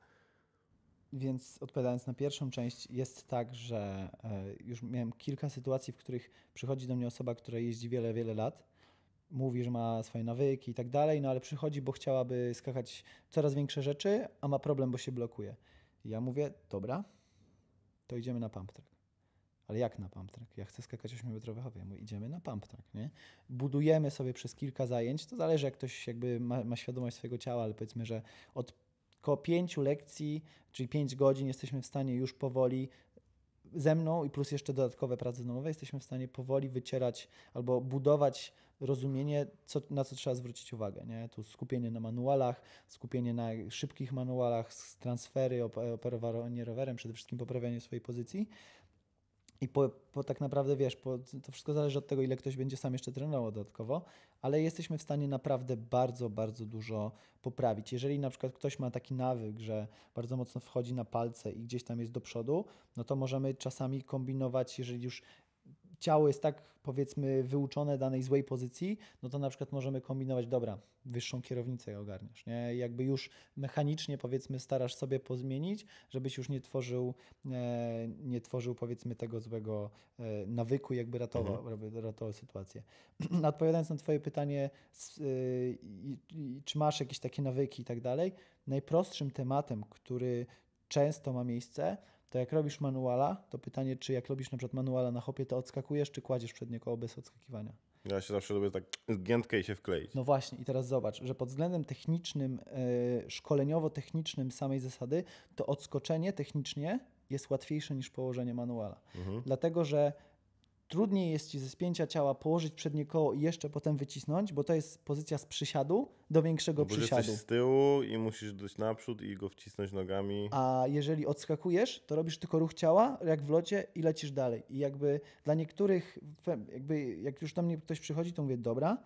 Więc odpowiadając na pierwszą część, jest tak, że e, już miałem kilka sytuacji, w których przychodzi do mnie osoba, która jeździ wiele, wiele lat mówi, że ma swoje nawyki i tak dalej, no ale przychodzi, bo chciałaby skakać coraz większe rzeczy, a ma problem, bo się blokuje. I ja mówię, dobra, to idziemy na pump track. Ale jak na pump track? Ja chcę skakać 8-metrowe hopy. Ja mówię, idziemy na pump track, nie? Budujemy sobie przez kilka zajęć, to zależy jak ktoś jakby ma, ma świadomość swojego ciała, ale powiedzmy, że od koło pięciu lekcji, czyli pięć godzin jesteśmy w stanie już powoli ze mną i plus jeszcze dodatkowe prace domowe jesteśmy w stanie powoli wycierać albo budować rozumienie, co, na co trzeba zwrócić uwagę. Nie? Tu skupienie na manualach, skupienie na szybkich manualach, transfery, operowanie rowerem, przede wszystkim poprawianie swojej pozycji. I po, po tak naprawdę wiesz, po, to wszystko zależy od tego, ile ktoś będzie sam jeszcze trenował dodatkowo, ale jesteśmy w stanie naprawdę bardzo, bardzo dużo poprawić. Jeżeli na przykład ktoś ma taki nawyk, że bardzo mocno wchodzi na palce i gdzieś tam jest do przodu, no to możemy czasami kombinować, jeżeli już ciało jest tak powiedzmy wyuczone danej złej pozycji, no to na przykład możemy kombinować, dobra, wyższą kierownicę ogarniasz, nie? Jakby już mechanicznie powiedzmy starasz sobie pozmienić, żebyś już nie tworzył, e, nie tworzył powiedzmy tego złego e, nawyku, jakby ratował, mhm. ratował sytuację. *clears throat* Odpowiadając na twoje pytanie, y, y, y, czy masz jakieś takie nawyki i tak dalej, najprostszym tematem, który często ma miejsce, to jak robisz manuala, to pytanie, czy jak robisz na przykład manuala na hopie, to odskakujesz, czy kładziesz przednie koło bez odskakiwania? Ja się zawsze lubię tak zgiętkę i się wkleić. No właśnie, i teraz zobacz, że pod względem technicznym, yy, szkoleniowo-technicznym samej zasady, to odskoczenie technicznie jest łatwiejsze niż położenie manuala. Mhm. Dlatego, że Trudniej jest ci ze spięcia ciała położyć przednie koło i jeszcze potem wycisnąć, bo to jest pozycja z przysiadu do większego no bo przysiadu. Jesteś z tyłu i musisz dojść naprzód i go wcisnąć nogami. A jeżeli odskakujesz, to robisz tylko ruch ciała, jak w locie i lecisz dalej. I jakby dla niektórych, jakby jak już do mnie ktoś przychodzi, to mówię, dobra,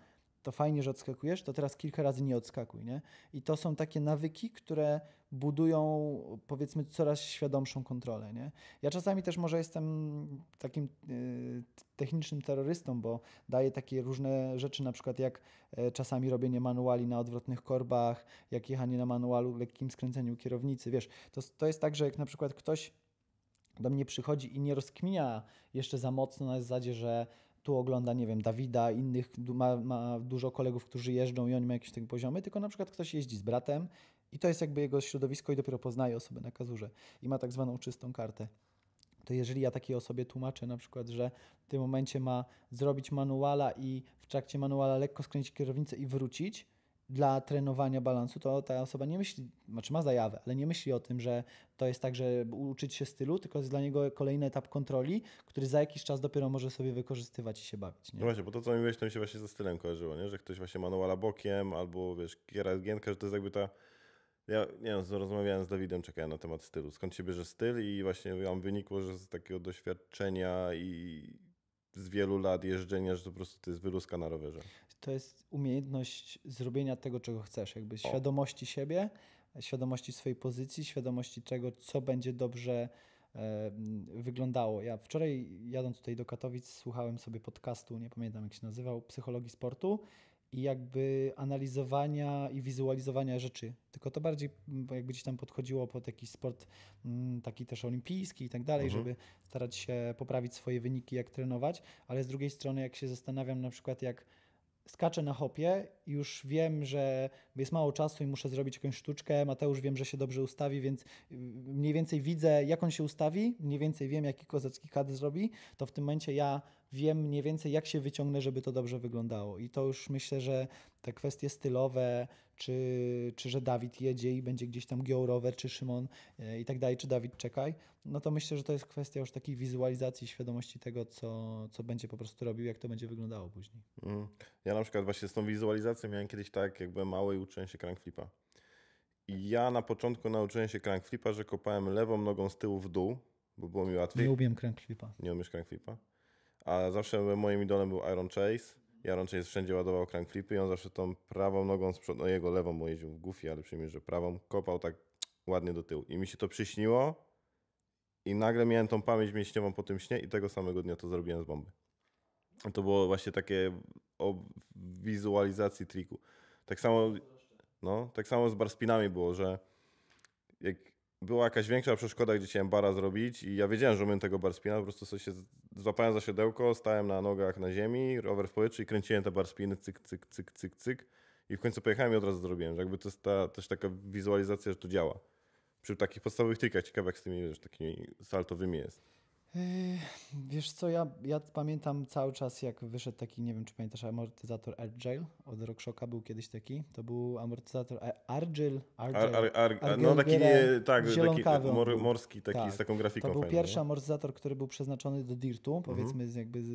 to fajnie, że odskakujesz, to teraz kilka razy nie odskakuj, nie? I to są takie nawyki, które budują, powiedzmy, coraz świadomszą kontrolę, nie? Ja czasami też może jestem takim y, technicznym terrorystą, bo daję takie różne rzeczy, na przykład jak y, czasami robienie manuali na odwrotnych korbach, jak jechanie na manualu, lekkim skręceniu kierownicy, wiesz, to, to jest tak, że jak na przykład ktoś do mnie przychodzi i nie rozkminia jeszcze za mocno na zasadzie, że tu ogląda, nie wiem, Dawida, innych, ma, ma dużo kolegów, którzy jeżdżą i oni mają jakieś te poziomy, tylko na przykład ktoś jeździ z bratem i to jest jakby jego środowisko i dopiero poznaje osobę na kazurze i ma tak zwaną czystą kartę to jeżeli ja takiej osobie tłumaczę na przykład, że w tym momencie ma zrobić manuala i w trakcie manuala lekko skręcić kierownicę i wrócić, dla trenowania balansu, to ta osoba nie myśli, znaczy ma zajawę, ale nie myśli o tym, że to jest tak, że uczyć się stylu, tylko jest dla niego kolejny etap kontroli, który za jakiś czas dopiero może sobie wykorzystywać i się bawić. Nie? No właśnie, bo to co mówiłeś, to mi się właśnie ze stylem kojarzyło, nie? że ktoś właśnie manuala bokiem albo wiesz, kiera że to jest jakby ta ja nie wiem, rozmawiałem z Dawidem, czekałem na temat stylu. Skąd się bierze styl i właśnie wam wynikło, że z takiego doświadczenia i z wielu lat jeżdżenia, że to po prostu to jest wyluska na rowerze. To jest umiejętność zrobienia tego, czego chcesz, jakby o. świadomości siebie, świadomości swojej pozycji, świadomości tego, co będzie dobrze e, wyglądało. Ja wczoraj jadąc tutaj do Katowic słuchałem sobie podcastu, nie pamiętam jak się nazywał, Psychologii Sportu i jakby analizowania i wizualizowania rzeczy. Tylko to bardziej mm, jakby gdzieś tam podchodziło pod jakiś sport mm, taki też olimpijski i tak dalej, mhm. żeby starać się poprawić swoje wyniki, jak trenować, ale z drugiej strony jak się zastanawiam na przykład jak skaczę na hopie, już wiem, że jest mało czasu i muszę zrobić jakąś sztuczkę. Mateusz wiem, że się dobrze ustawi, więc y, mniej więcej widzę, jak on się ustawi, mniej więcej wiem, jaki kozacki kad zrobi, to w tym momencie ja wiem mniej więcej, jak się wyciągnę, żeby to dobrze wyglądało. I to już myślę, że te kwestie stylowe czy, czy że Dawid jedzie i będzie gdzieś tam giął rower, czy Szymon e, i tak dalej, czy Dawid czekaj, no to myślę, że to jest kwestia już takiej wizualizacji, świadomości tego, co, co będzie po prostu robił, jak to będzie wyglądało później. Mm. Ja na przykład właśnie z tą wizualizacją miałem kiedyś tak, jak byłem mały i uczyłem się crankflipa. I ja na początku nauczyłem się crankflipa, że kopałem lewą nogą z tyłu w dół, bo było mi łatwiej. Nie umiem crankflipa. Nie umiesz crankflipa? A zawsze moim idolem był Iron Chase ja rącznie jest wszędzie ładował flipy i on zawsze tą prawą nogą z przodu, no jego lewą, bo jeździł w gufie, ale przyjmij, że prawą, kopał tak ładnie do tyłu. I mi się to przyśniło i nagle miałem tą pamięć mięśniową po tym śnie i tego samego dnia to zrobiłem z bomby. To było właśnie takie o wizualizacji triku. Tak samo, no, tak samo z barspinami było, że jak była jakaś większa przeszkoda, gdzie chciałem bara zrobić i ja wiedziałem, że umiem tego bar spina, po prostu sobie się złapałem za siodełko, stałem na nogach na ziemi, rower w powietrzu i kręciłem te bar spiny, cyk, cyk, cyk, cyk, cyk i w końcu pojechałem i od razu zrobiłem. Że jakby to jest ta, też taka wizualizacja, że to działa. Przy takich podstawowych trikach, ciekawe jak z tymi wiesz, takimi saltowymi jest. Yy, wiesz co, ja, ja pamiętam cały czas, jak wyszedł taki, nie wiem czy pamiętasz, amortyzator Agile od RockShocka był kiedyś taki. To był amortyzator e, Argyle. no taki, nie, e, tak, taki mor, morski, taki tak. z taką grafiką To był fajną, pierwszy nie? amortyzator, który był przeznaczony do dirtu, mhm. powiedzmy mhm. jakby z,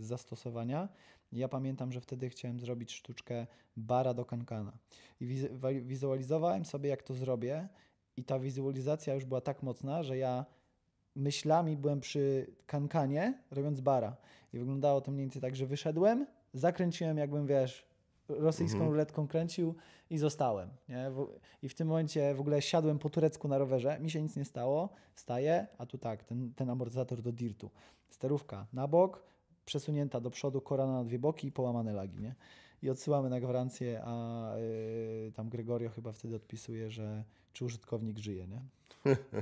z zastosowania. Ja pamiętam, że wtedy chciałem zrobić sztuczkę bara do kankana. I wizualizowałem sobie, jak to zrobię i ta wizualizacja już była tak mocna, że ja myślami byłem przy kankanie, robiąc bara. I wyglądało to mniej więcej tak, że wyszedłem, zakręciłem jakbym, wiesz, rosyjską mhm. ruletką kręcił i zostałem. Nie? I w tym momencie w ogóle siadłem po turecku na rowerze, mi się nic nie stało, staję a tu tak, ten, ten amortyzator do dirtu. Sterówka na bok, przesunięta do przodu, korana na dwie boki i połamane lagi. Nie? I odsyłamy na gwarancję, a yy, tam Gregorio chyba wtedy odpisuje, że czy użytkownik żyje. Nie?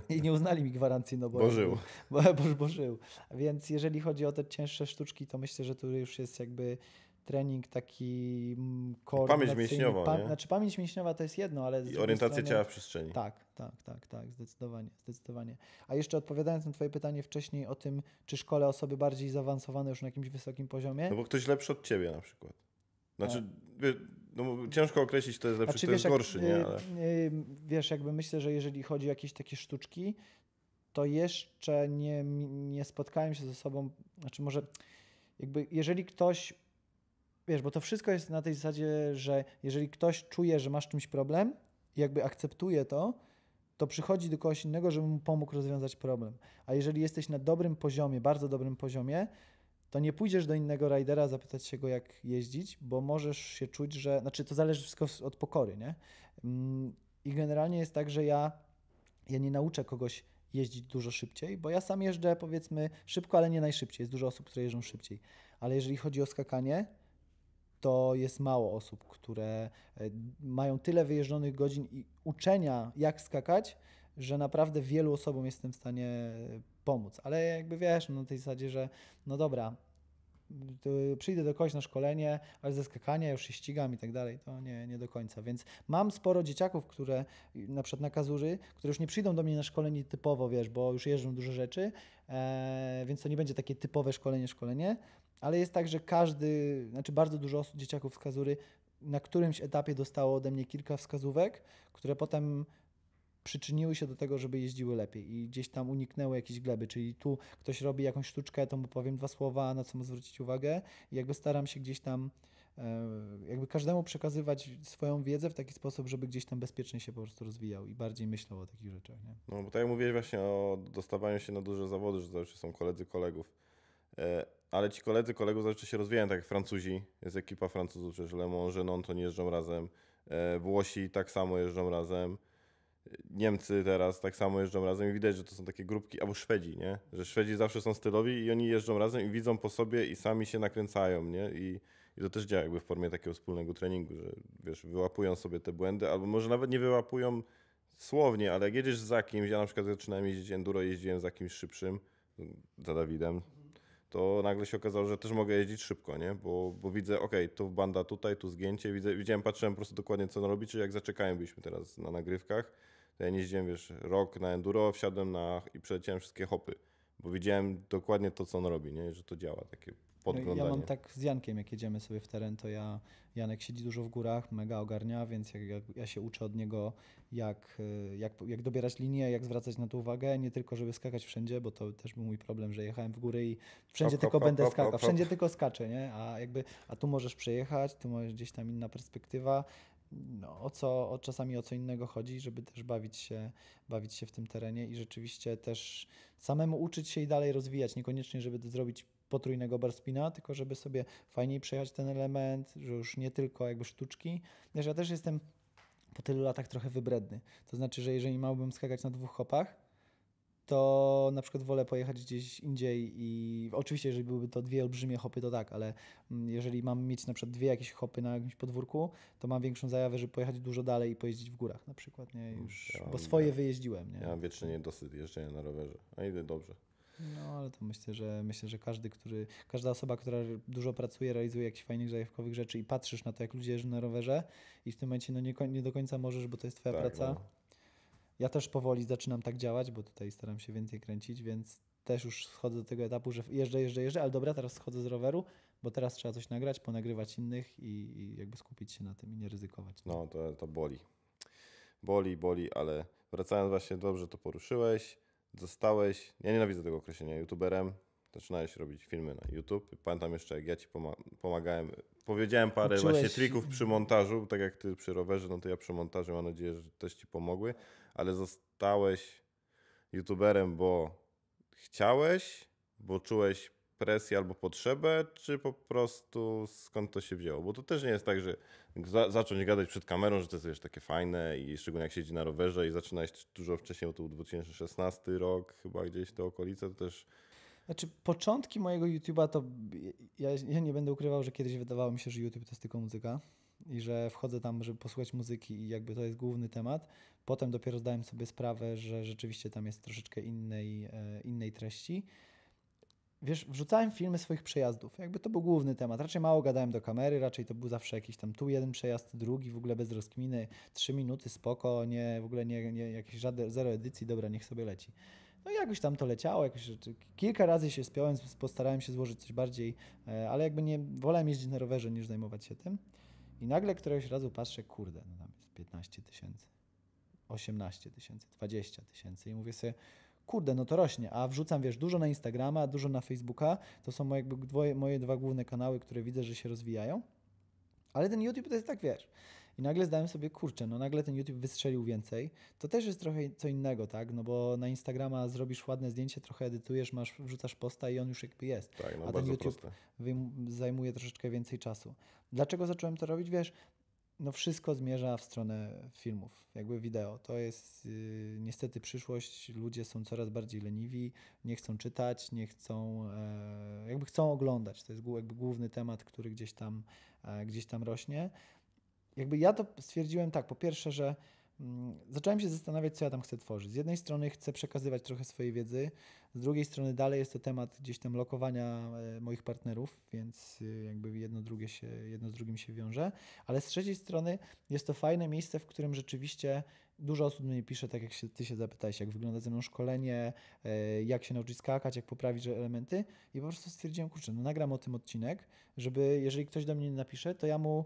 I nie uznali mi gwarancji, no bo, bo żył. *laughs* Bo, bo, bo żył. Więc jeżeli chodzi o te cięższe sztuczki, to myślę, że tu już jest jakby trening taki mm, koordynacyjny. Pamięć mięśniowa, pa, nie? Znaczy pamięć mięśniowa to jest jedno, ale... I orientacja strony, ciała w przestrzeni. Tak, tak, tak, tak, zdecydowanie, zdecydowanie. A jeszcze odpowiadając na twoje pytanie wcześniej o tym, czy szkole osoby bardziej zaawansowane już na jakimś wysokim poziomie? No bo ktoś lepszy od ciebie na przykład. Znaczy, tak no, ciężko określić, to jest lepszy, czy to jest gorszy, jak, nie? Y, ale... Y, wiesz, jakby myślę, że jeżeli chodzi o jakieś takie sztuczki, to jeszcze nie, nie spotkałem się ze sobą, znaczy może jakby jeżeli ktoś, wiesz, bo to wszystko jest na tej zasadzie, że jeżeli ktoś czuje, że masz czymś problem i jakby akceptuje to, to przychodzi do kogoś innego, żeby mu pomógł rozwiązać problem. A jeżeli jesteś na dobrym poziomie, bardzo dobrym poziomie, to nie pójdziesz do innego rajdera zapytać się go, jak jeździć, bo możesz się czuć, że. Znaczy, to zależy wszystko od pokory, nie? Mm, I generalnie jest tak, że ja, ja nie nauczę kogoś jeździć dużo szybciej, bo ja sam jeżdżę powiedzmy szybko, ale nie najszybciej. Jest dużo osób, które jeżdżą szybciej. Ale jeżeli chodzi o skakanie, to jest mało osób, które e, mają tyle wyjeżdżonych godzin i uczenia, jak skakać, że naprawdę wielu osobom jestem w stanie e, pomóc. Ale jakby wiesz, no, na tej zasadzie, że no dobra, przyjdę do kogoś na szkolenie, ale ze skakania już się ścigam i tak dalej, to nie, nie do końca. Więc mam sporo dzieciaków, które na przykład na kazury, które już nie przyjdą do mnie na szkolenie typowo, wiesz, bo już jeżdżą duże rzeczy, e, więc to nie będzie takie typowe szkolenie, szkolenie, ale jest tak, że każdy, znaczy bardzo dużo osób, dzieciaków z kazury na którymś etapie dostało ode mnie kilka wskazówek, które potem przyczyniły się do tego, żeby jeździły lepiej i gdzieś tam uniknęły jakieś gleby, czyli tu ktoś robi jakąś sztuczkę, to mu powiem dwa słowa, na co mu zwrócić uwagę i jakby staram się gdzieś tam e, jakby każdemu przekazywać swoją wiedzę w taki sposób, żeby gdzieś tam bezpiecznie się po prostu rozwijał i bardziej myślał o takich rzeczach. Nie? No bo tak jak mówiłeś właśnie o dostawaniu się na duże zawody, że zawsze są koledzy kolegów, e, ale ci koledzy kolegów zawsze się rozwijają, tak jak Francuzi, jest ekipa Francuzów, przecież Le Mans, Genon, to nie jeżdżą razem, e, Włosi tak samo jeżdżą razem, Niemcy teraz tak samo jeżdżą razem i widać, że to są takie grupki, albo Szwedzi, nie? Że Szwedzi zawsze są stylowi i oni jeżdżą razem i widzą po sobie i sami się nakręcają, nie? I, i to też działa jakby w formie takiego wspólnego treningu, że wiesz, wyłapują sobie te błędy, albo może nawet nie wyłapują słownie, ale jak jedziesz za kimś, ja na przykład zaczynałem jeździć enduro, jeździłem za kimś szybszym, za Dawidem, to nagle się okazało, że też mogę jeździć szybko, nie? Bo, bo widzę, ok, tu banda tutaj, tu zgięcie, widzę, widziałem, patrzyłem po prostu dokładnie, co on robi, czyli jak zaczekają byliśmy teraz na nagrywkach, to ja nie jeździłem, wiesz, rok na enduro, wsiadłem na, i przeleciałem wszystkie hopy, bo widziałem dokładnie to, co on robi, nie? Że to działa, takie podglądanie. Ja mam tak z Jankiem, jak jedziemy sobie w teren, to ja, Janek siedzi dużo w górach, mega ogarnia, więc jak, jak, ja się uczę od niego, jak, e, jak, jak dobierać linię, jak zwracać na to uwagę, nie tylko żeby skakać wszędzie, bo to też był mój problem, że jechałem w góry i wszędzie tylko będę skakał, wszędzie tylko skaczę, nie? A jakby, a tu możesz przejechać, tu możesz gdzieś tam inna perspektywa, no, o co o, czasami o co innego chodzi, żeby też bawić się, bawić się w tym terenie i rzeczywiście też samemu uczyć się i dalej rozwijać. Niekoniecznie, żeby zrobić potrójnego barspina, tylko żeby sobie fajniej przejechać ten element, że już nie tylko jakby sztuczki. Wiesz, ja też jestem po tylu latach trochę wybredny. To znaczy, że jeżeli miałbym skakać na dwóch hopach, to na przykład wolę pojechać gdzieś indziej i oczywiście, jeżeli byłyby to dwie olbrzymie hopy, to tak, ale mm, jeżeli mam mieć na przykład dwie jakieś hopy na jakimś podwórku, to mam większą zajawę, żeby pojechać dużo dalej i pojeździć w górach na przykład, nie? Już, ja bo swoje ja, wyjeździłem, nie? Ja mam wiecznie dosyć jeżdżenia na rowerze, a idę dobrze. No, ale to myślę, że myślę, że każdy, który, każda osoba, która dużo pracuje, realizuje jakichś fajnych zajawkowych rzeczy i patrzysz na to, jak ludzie jeżdżą na rowerze i w tym momencie no nie, nie do końca możesz, bo to jest twoja tak, praca. No. Ja też powoli zaczynam tak działać, bo tutaj staram się więcej kręcić, więc też już schodzę do tego etapu, że jeżdżę, jeżdżę, jeżdżę, ale dobra, teraz schodzę z roweru, bo teraz trzeba coś nagrać, ponagrywać innych i, i jakby skupić się na tym i nie ryzykować. No, to, to boli. Boli, boli, ale wracając właśnie, dobrze to poruszyłeś zostałeś, ja nienawidzę tego określenia, youtuberem, zaczynałeś robić filmy na YouTube. Pamiętam jeszcze, jak ja ci pomagałem, powiedziałem parę Uczyłeś. właśnie trików przy montażu, tak jak ty przy rowerze, no to ja przy montażu mam nadzieję, że też ci pomogły, ale zostałeś youtuberem, bo chciałeś, bo czułeś presję albo potrzebę, czy po prostu skąd to się wzięło? Bo to też nie jest tak, że za zacząć gadać przed kamerą, że to jest wiesz, takie fajne i szczególnie jak siedzi na rowerze i zaczynać dużo wcześniej, bo to był 2016 rok, chyba gdzieś te okolice, to też... Znaczy, początki mojego YouTube'a to ja, ja nie będę ukrywał, że kiedyś wydawało mi się, że YouTube to jest tylko muzyka i że wchodzę tam, żeby posłuchać muzyki i jakby to jest główny temat. Potem dopiero zdałem sobie sprawę, że rzeczywiście tam jest troszeczkę innej, e, innej treści wiesz, wrzucałem filmy swoich przejazdów. Jakby to był główny temat. Raczej mało gadałem do kamery, raczej to był zawsze jakiś tam tu jeden przejazd, drugi, w ogóle bez rozkminy, trzy minuty, spoko, nie, w ogóle nie, nie jakieś żadne, zero edycji, dobra, niech sobie leci. No i jakoś tam to leciało, jakoś, kilka razy się spiąłem, postarałem się złożyć coś bardziej, e, ale jakby nie, wolałem jeździć na rowerze niż zajmować się tym. I nagle któregoś razu patrzę, kurde, no tam jest 15 tysięcy, 18 tysięcy, 20 tysięcy i mówię sobie, kurde, no to rośnie, a wrzucam, wiesz, dużo na Instagrama, dużo na Facebooka, to są moje, jakby dwoje, moje dwa główne kanały, które widzę, że się rozwijają, ale ten YouTube to jest tak, wiesz, i nagle zdałem sobie, kurczę, no nagle ten YouTube wystrzelił więcej. To też jest trochę co innego, tak? No bo na Instagrama zrobisz ładne zdjęcie, trochę edytujesz, masz, wrzucasz posta i on już jakby jest. Tak, no A ten YouTube zajmuje troszeczkę więcej czasu. Dlaczego zacząłem to robić? Wiesz, no wszystko zmierza w stronę filmów, jakby wideo. To jest yy, niestety przyszłość. Ludzie są coraz bardziej leniwi, nie chcą czytać, nie chcą, e, jakby chcą oglądać. To jest jakby główny temat, który gdzieś tam, e, gdzieś tam rośnie. Jakby ja to stwierdziłem tak, po pierwsze, że Mm, zacząłem się zastanawiać, co ja tam chcę tworzyć. Z jednej strony chcę przekazywać trochę swojej wiedzy, z drugiej strony dalej jest to temat gdzieś tam lokowania e, moich partnerów, więc e, jakby jedno, drugie się, jedno z drugim się wiąże, ale z trzeciej strony jest to fajne miejsce, w którym rzeczywiście dużo osób mnie pisze, tak jak się, ty się zapytałeś, jak wygląda ze mną szkolenie, e, jak się nauczyć skakać, jak poprawić elementy i po prostu stwierdziłem, kurczę, no nagram o tym odcinek, żeby jeżeli ktoś do mnie napisze, to ja mu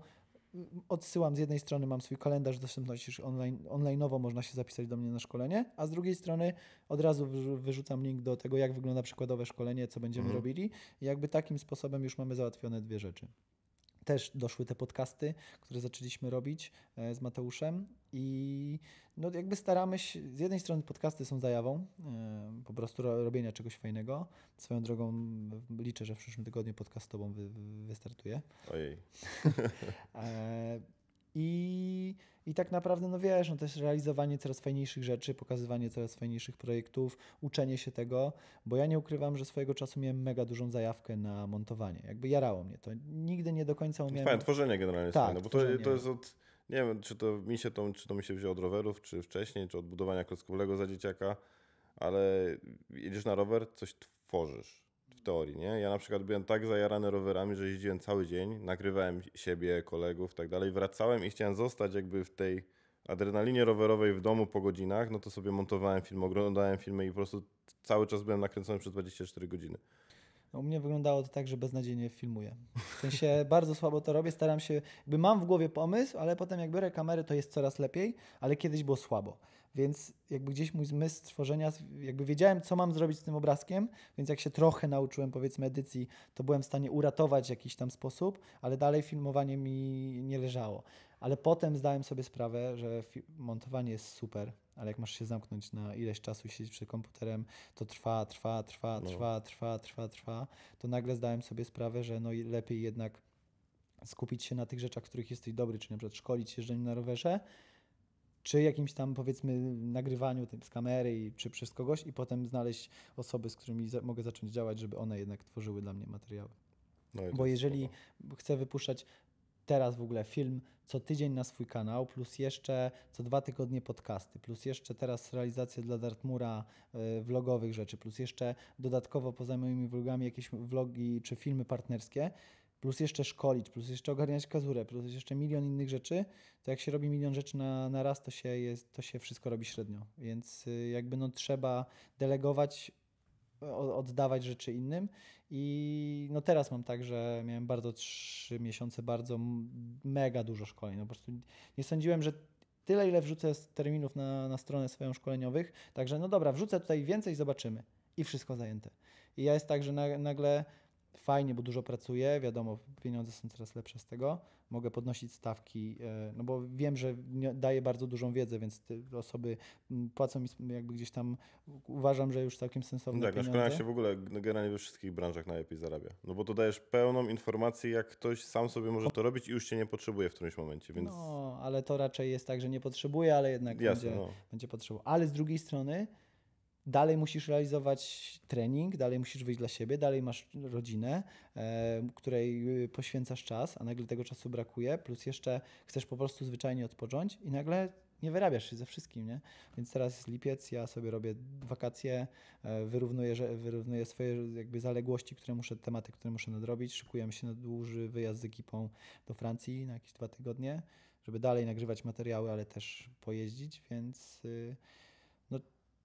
odsyłam z jednej strony, mam swój kalendarz dostępności online, online'owo można się zapisać do mnie na szkolenie, a z drugiej strony od razu wyrzucam link do tego, jak wygląda przykładowe szkolenie, co będziemy mhm. robili. I jakby takim sposobem już mamy załatwione dwie rzeczy też doszły te podcasty, które zaczęliśmy robić e, z Mateuszem i no jakby staramy się, z jednej strony podcasty są zajawą, e, po prostu robienia czegoś fajnego. Swoją drogą liczę, że w przyszłym tygodniu podcast z tobą wy, wystartuje. Ojej. *laughs* E, i, I tak naprawdę, no wiesz, no jest realizowanie coraz fajniejszych rzeczy, pokazywanie coraz fajniejszych projektów, uczenie się tego, bo ja nie ukrywam, że swojego czasu miałem mega dużą zajawkę na montowanie. Jakby jarało mnie to. Nigdy nie do końca umiałem... Fajne, tworzenie generalnie tak, fajne, no bo to, to jest od... Nie wiem, czy to, mi się to, czy to mi się wzięło od rowerów, czy wcześniej, czy od budowania klocków za dzieciaka, ale jedziesz na rower, coś tworzysz historii, nie? Ja na przykład byłem tak zajarany rowerami, że jeździłem cały dzień, nagrywałem siebie, kolegów i tak dalej, wracałem i chciałem zostać jakby w tej adrenalinie rowerowej w domu po godzinach, no to sobie montowałem film, oglądałem filmy i po prostu cały czas byłem nakręcony przez 24 godziny. No, u mnie wyglądało to tak, że beznadziejnie filmuję. W sensie *laughs* bardzo słabo to robię, staram się, jakby mam w głowie pomysł, ale potem jak biorę kamerę, to jest coraz lepiej, ale kiedyś było słabo więc jakby gdzieś mój zmysł tworzenia, jakby wiedziałem, co mam zrobić z tym obrazkiem, więc jak się trochę nauczyłem, powiedzmy, edycji, to byłem w stanie uratować w jakiś tam sposób, ale dalej filmowanie mi nie leżało. Ale potem zdałem sobie sprawę, że montowanie jest super, ale jak masz się zamknąć na ileś czasu i siedzieć przed komputerem, to trwa, trwa, trwa, no. trwa, no. trwa, trwa, trwa, to nagle zdałem sobie sprawę, że no i lepiej jednak skupić się na tych rzeczach, w których jesteś dobry, czyli na przykład szkolić jeżdżenie na rowerze, czy jakimś tam powiedzmy nagrywaniu z kamery, czy przez kogoś i potem znaleźć osoby, z którymi mogę zacząć działać, żeby one jednak tworzyły dla mnie materiały. No Bo jeżeli chcę wypuszczać teraz w ogóle film co tydzień na swój kanał, plus jeszcze co dwa tygodnie podcasty, plus jeszcze teraz realizację dla Dartmura e, vlogowych rzeczy, plus jeszcze dodatkowo poza moimi vlogami jakieś vlogi czy filmy partnerskie, plus jeszcze szkolić, plus jeszcze ogarniać kazurę, plus jeszcze milion innych rzeczy, to jak się robi milion rzeczy na, na raz, to się, jest, to się wszystko robi średnio. Więc y, jakby no, trzeba delegować, oddawać rzeczy innym. I no teraz mam tak, że miałem bardzo trzy miesiące, bardzo mega dużo szkoleń. No, po prostu nie sądziłem, że tyle, ile wrzucę z terminów na, na stronę swoją szkoleniowych. Także no dobra, wrzucę tutaj więcej, zobaczymy. I wszystko zajęte. I ja jest tak, że nagle fajnie, bo dużo pracuję, wiadomo, pieniądze są coraz lepsze z tego, mogę podnosić stawki, e, no bo wiem, że daję bardzo dużą wiedzę, więc osoby płacą mi jakby gdzieś tam, uważam, że już całkiem sensowne tak, pieniądze. Tak, na się w ogóle generalnie we wszystkich branżach najlepiej zarabia, no bo to dajesz pełną informację, jak ktoś sam sobie może to robić i już cię nie potrzebuje w którymś momencie, więc... No, ale to raczej jest tak, że nie potrzebuje, ale jednak Jasne, będzie, no. będzie potrzebował. Ale z drugiej strony dalej musisz realizować trening, dalej musisz wyjść dla siebie, dalej masz rodzinę, e, której y, poświęcasz czas, a nagle tego czasu brakuje, plus jeszcze chcesz po prostu zwyczajnie odpocząć i nagle nie wyrabiasz się ze wszystkim, nie? Więc teraz jest lipiec, ja sobie robię wakacje, e, wyrównuję, wyrównuję swoje jakby zaległości, które muszę, tematy, które muszę nadrobić, szykujemy się na dłuży wyjazd z ekipą do Francji na jakieś dwa tygodnie, żeby dalej nagrywać materiały, ale też pojeździć, więc... Yy,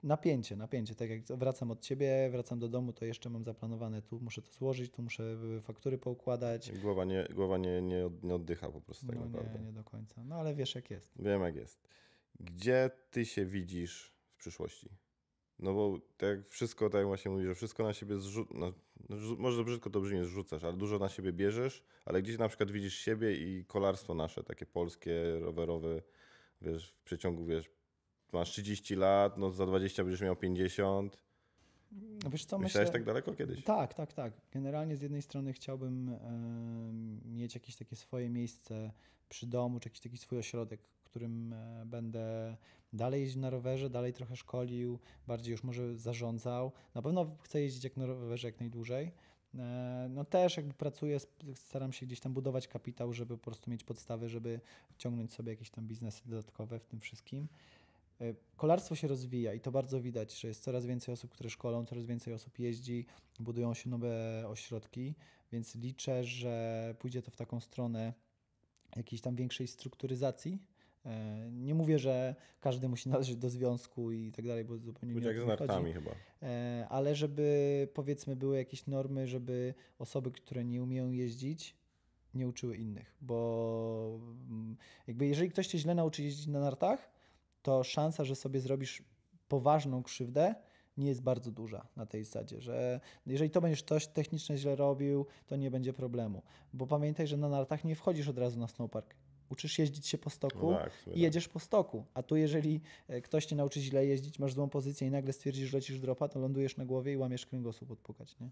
napięcie, napięcie. Tak jak wracam od ciebie, wracam do domu, to jeszcze mam zaplanowane, tu muszę to złożyć, tu muszę y, y, faktury poukładać. głowa nie, głowa nie, nie, nie oddycha po prostu tak no naprawdę. Nie, nie do końca. No ale wiesz jak jest. Wiem jak jest. Gdzie ty się widzisz w przyszłości? No bo tak wszystko, tak właśnie mówisz, że wszystko na siebie zrzucasz, no, może brzydko to brzmi, zrzucasz, ale dużo na siebie bierzesz, ale gdzieś na przykład widzisz siebie i kolarstwo nasze, takie polskie, rowerowe, wiesz, w przeciągu, wiesz, masz 30 lat, no za 20 będziesz miał 50. No wiesz co, Myślałeś myślę, tak daleko kiedyś? Tak, tak, tak. Generalnie z jednej strony chciałbym e, mieć jakieś takie swoje miejsce przy domu, czy jakiś taki swój ośrodek, w którym e, będę dalej jeździł na rowerze, dalej trochę szkolił, bardziej już może zarządzał. Na pewno chcę jeździć jak na rowerze jak najdłużej. E, no też jakby pracuję, staram się gdzieś tam budować kapitał, żeby po prostu mieć podstawy, żeby ciągnąć sobie jakieś tam biznesy dodatkowe w tym wszystkim. E, kolarstwo się rozwija i to bardzo widać, że jest coraz więcej osób, które szkolą, coraz więcej osób jeździ, budują się nowe ośrodki, więc liczę, że pójdzie to w taką stronę jakiejś tam większej strukturyzacji. E, nie mówię, że każdy musi *laughs* należeć do związku i tak dalej, bo zupełnie Będzie nie jak z nartami chodzi. chyba. E, ale żeby powiedzmy były jakieś normy, żeby osoby, które nie umieją jeździć, nie uczyły innych, bo mm, jakby jeżeli ktoś się źle nauczy jeździć na nartach, to szansa, że sobie zrobisz poważną krzywdę, nie jest bardzo duża na tej zasadzie, że jeżeli to będziesz coś technicznie źle robił, to nie będzie problemu. Bo pamiętaj, że na nartach nie wchodzisz od razu na snowpark. Uczysz jeździć się po stoku no tak, i tak. jedziesz po stoku. A tu jeżeli e, ktoś cię nauczy źle jeździć, masz złą pozycję i nagle stwierdzisz, że lecisz dropa, to lądujesz na głowie i łamiesz kręgosłup odpukać. Nie?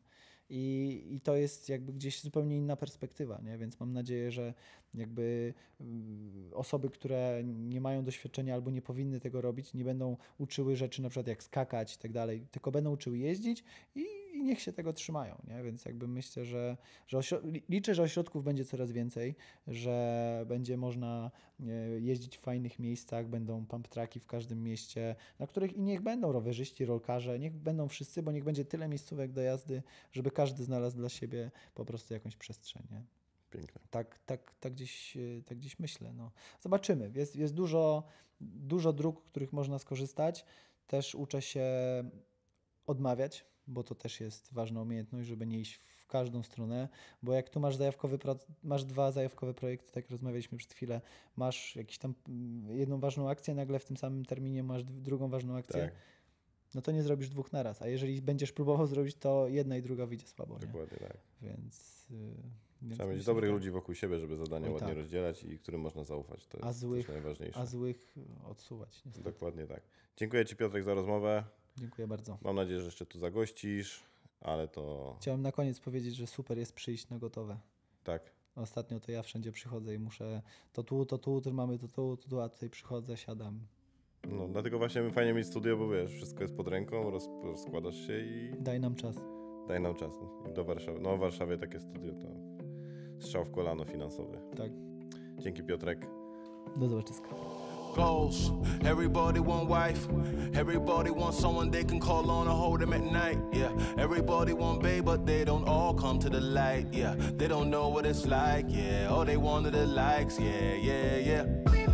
I, I to jest jakby gdzieś zupełnie inna perspektywa, nie? więc mam nadzieję, że jakby mm, osoby, które nie mają doświadczenia albo nie powinny tego robić, nie będą uczyły rzeczy na przykład jak skakać i tak dalej, tylko będą uczyły jeździć i, i niech się tego trzymają, nie? Więc jakby myślę, że, że liczę, że ośrodków będzie coraz więcej, że będzie można e, jeździć w fajnych miejscach, będą pump traki w każdym mieście, na których i niech będą rowerzyści, rolkarze, niech będą wszyscy, bo niech będzie tyle miejscówek do jazdy, żeby każdy znalazł dla siebie po prostu jakąś przestrzeń, nie? Piękne. Tak, tak, tak, gdzieś, e, tak gdzieś myślę. No. Zobaczymy. Jest, jest dużo, dużo dróg, których można skorzystać. Też uczę się odmawiać, bo to też jest ważna umiejętność, żeby nie iść w każdą stronę, bo jak tu masz zajawkowy, masz dwa zajawkowe projekty, tak rozmawialiśmy przed chwilę, masz jakiś tam mm, jedną ważną akcję, nagle w tym samym terminie masz drugą ważną akcję. Tak no to nie zrobisz dwóch naraz. A jeżeli będziesz próbował zrobić, to jedna i druga wyjdzie słabo. Dokładnie nie? tak. Więc y, więc Trzeba mieć dobrych tak. ludzi wokół siebie, żeby zadania no, ładnie tak. rozdzielać i którym można zaufać. To jest złych, najważniejsze. A złych e, odsuwać. Niestety. Dokładnie tak. Dziękuję Ci Piotrek za rozmowę. Dziękuję bardzo. Mam nadzieję, że jeszcze tu zagościsz, ale to... Chciałem na koniec powiedzieć, że super jest przyjść na gotowe. Tak. Ostatnio to ja wszędzie przychodzę i muszę to tu, to tu, tu mamy to tu, to tu, a tutaj przychodzę, siadam. No, dlatego właśnie fajnie mieć studio, bo wiesz, wszystko jest pod ręką, rozkładasz się i... Daj nam czas. Daj nam czas. Do Warszawy. No, w Warszawie takie studio to strzał w kolano finansowy. Tak. Dzięki Piotrek. Do zobaczenia. Goals. Everybody want wife. Everybody want someone they can call on and hold them at night. Yeah. Everybody want babe, but they don't all come to the light. Yeah. They don't know what it's like. Yeah. All they wanted the likes. Yeah. Yeah. Yeah.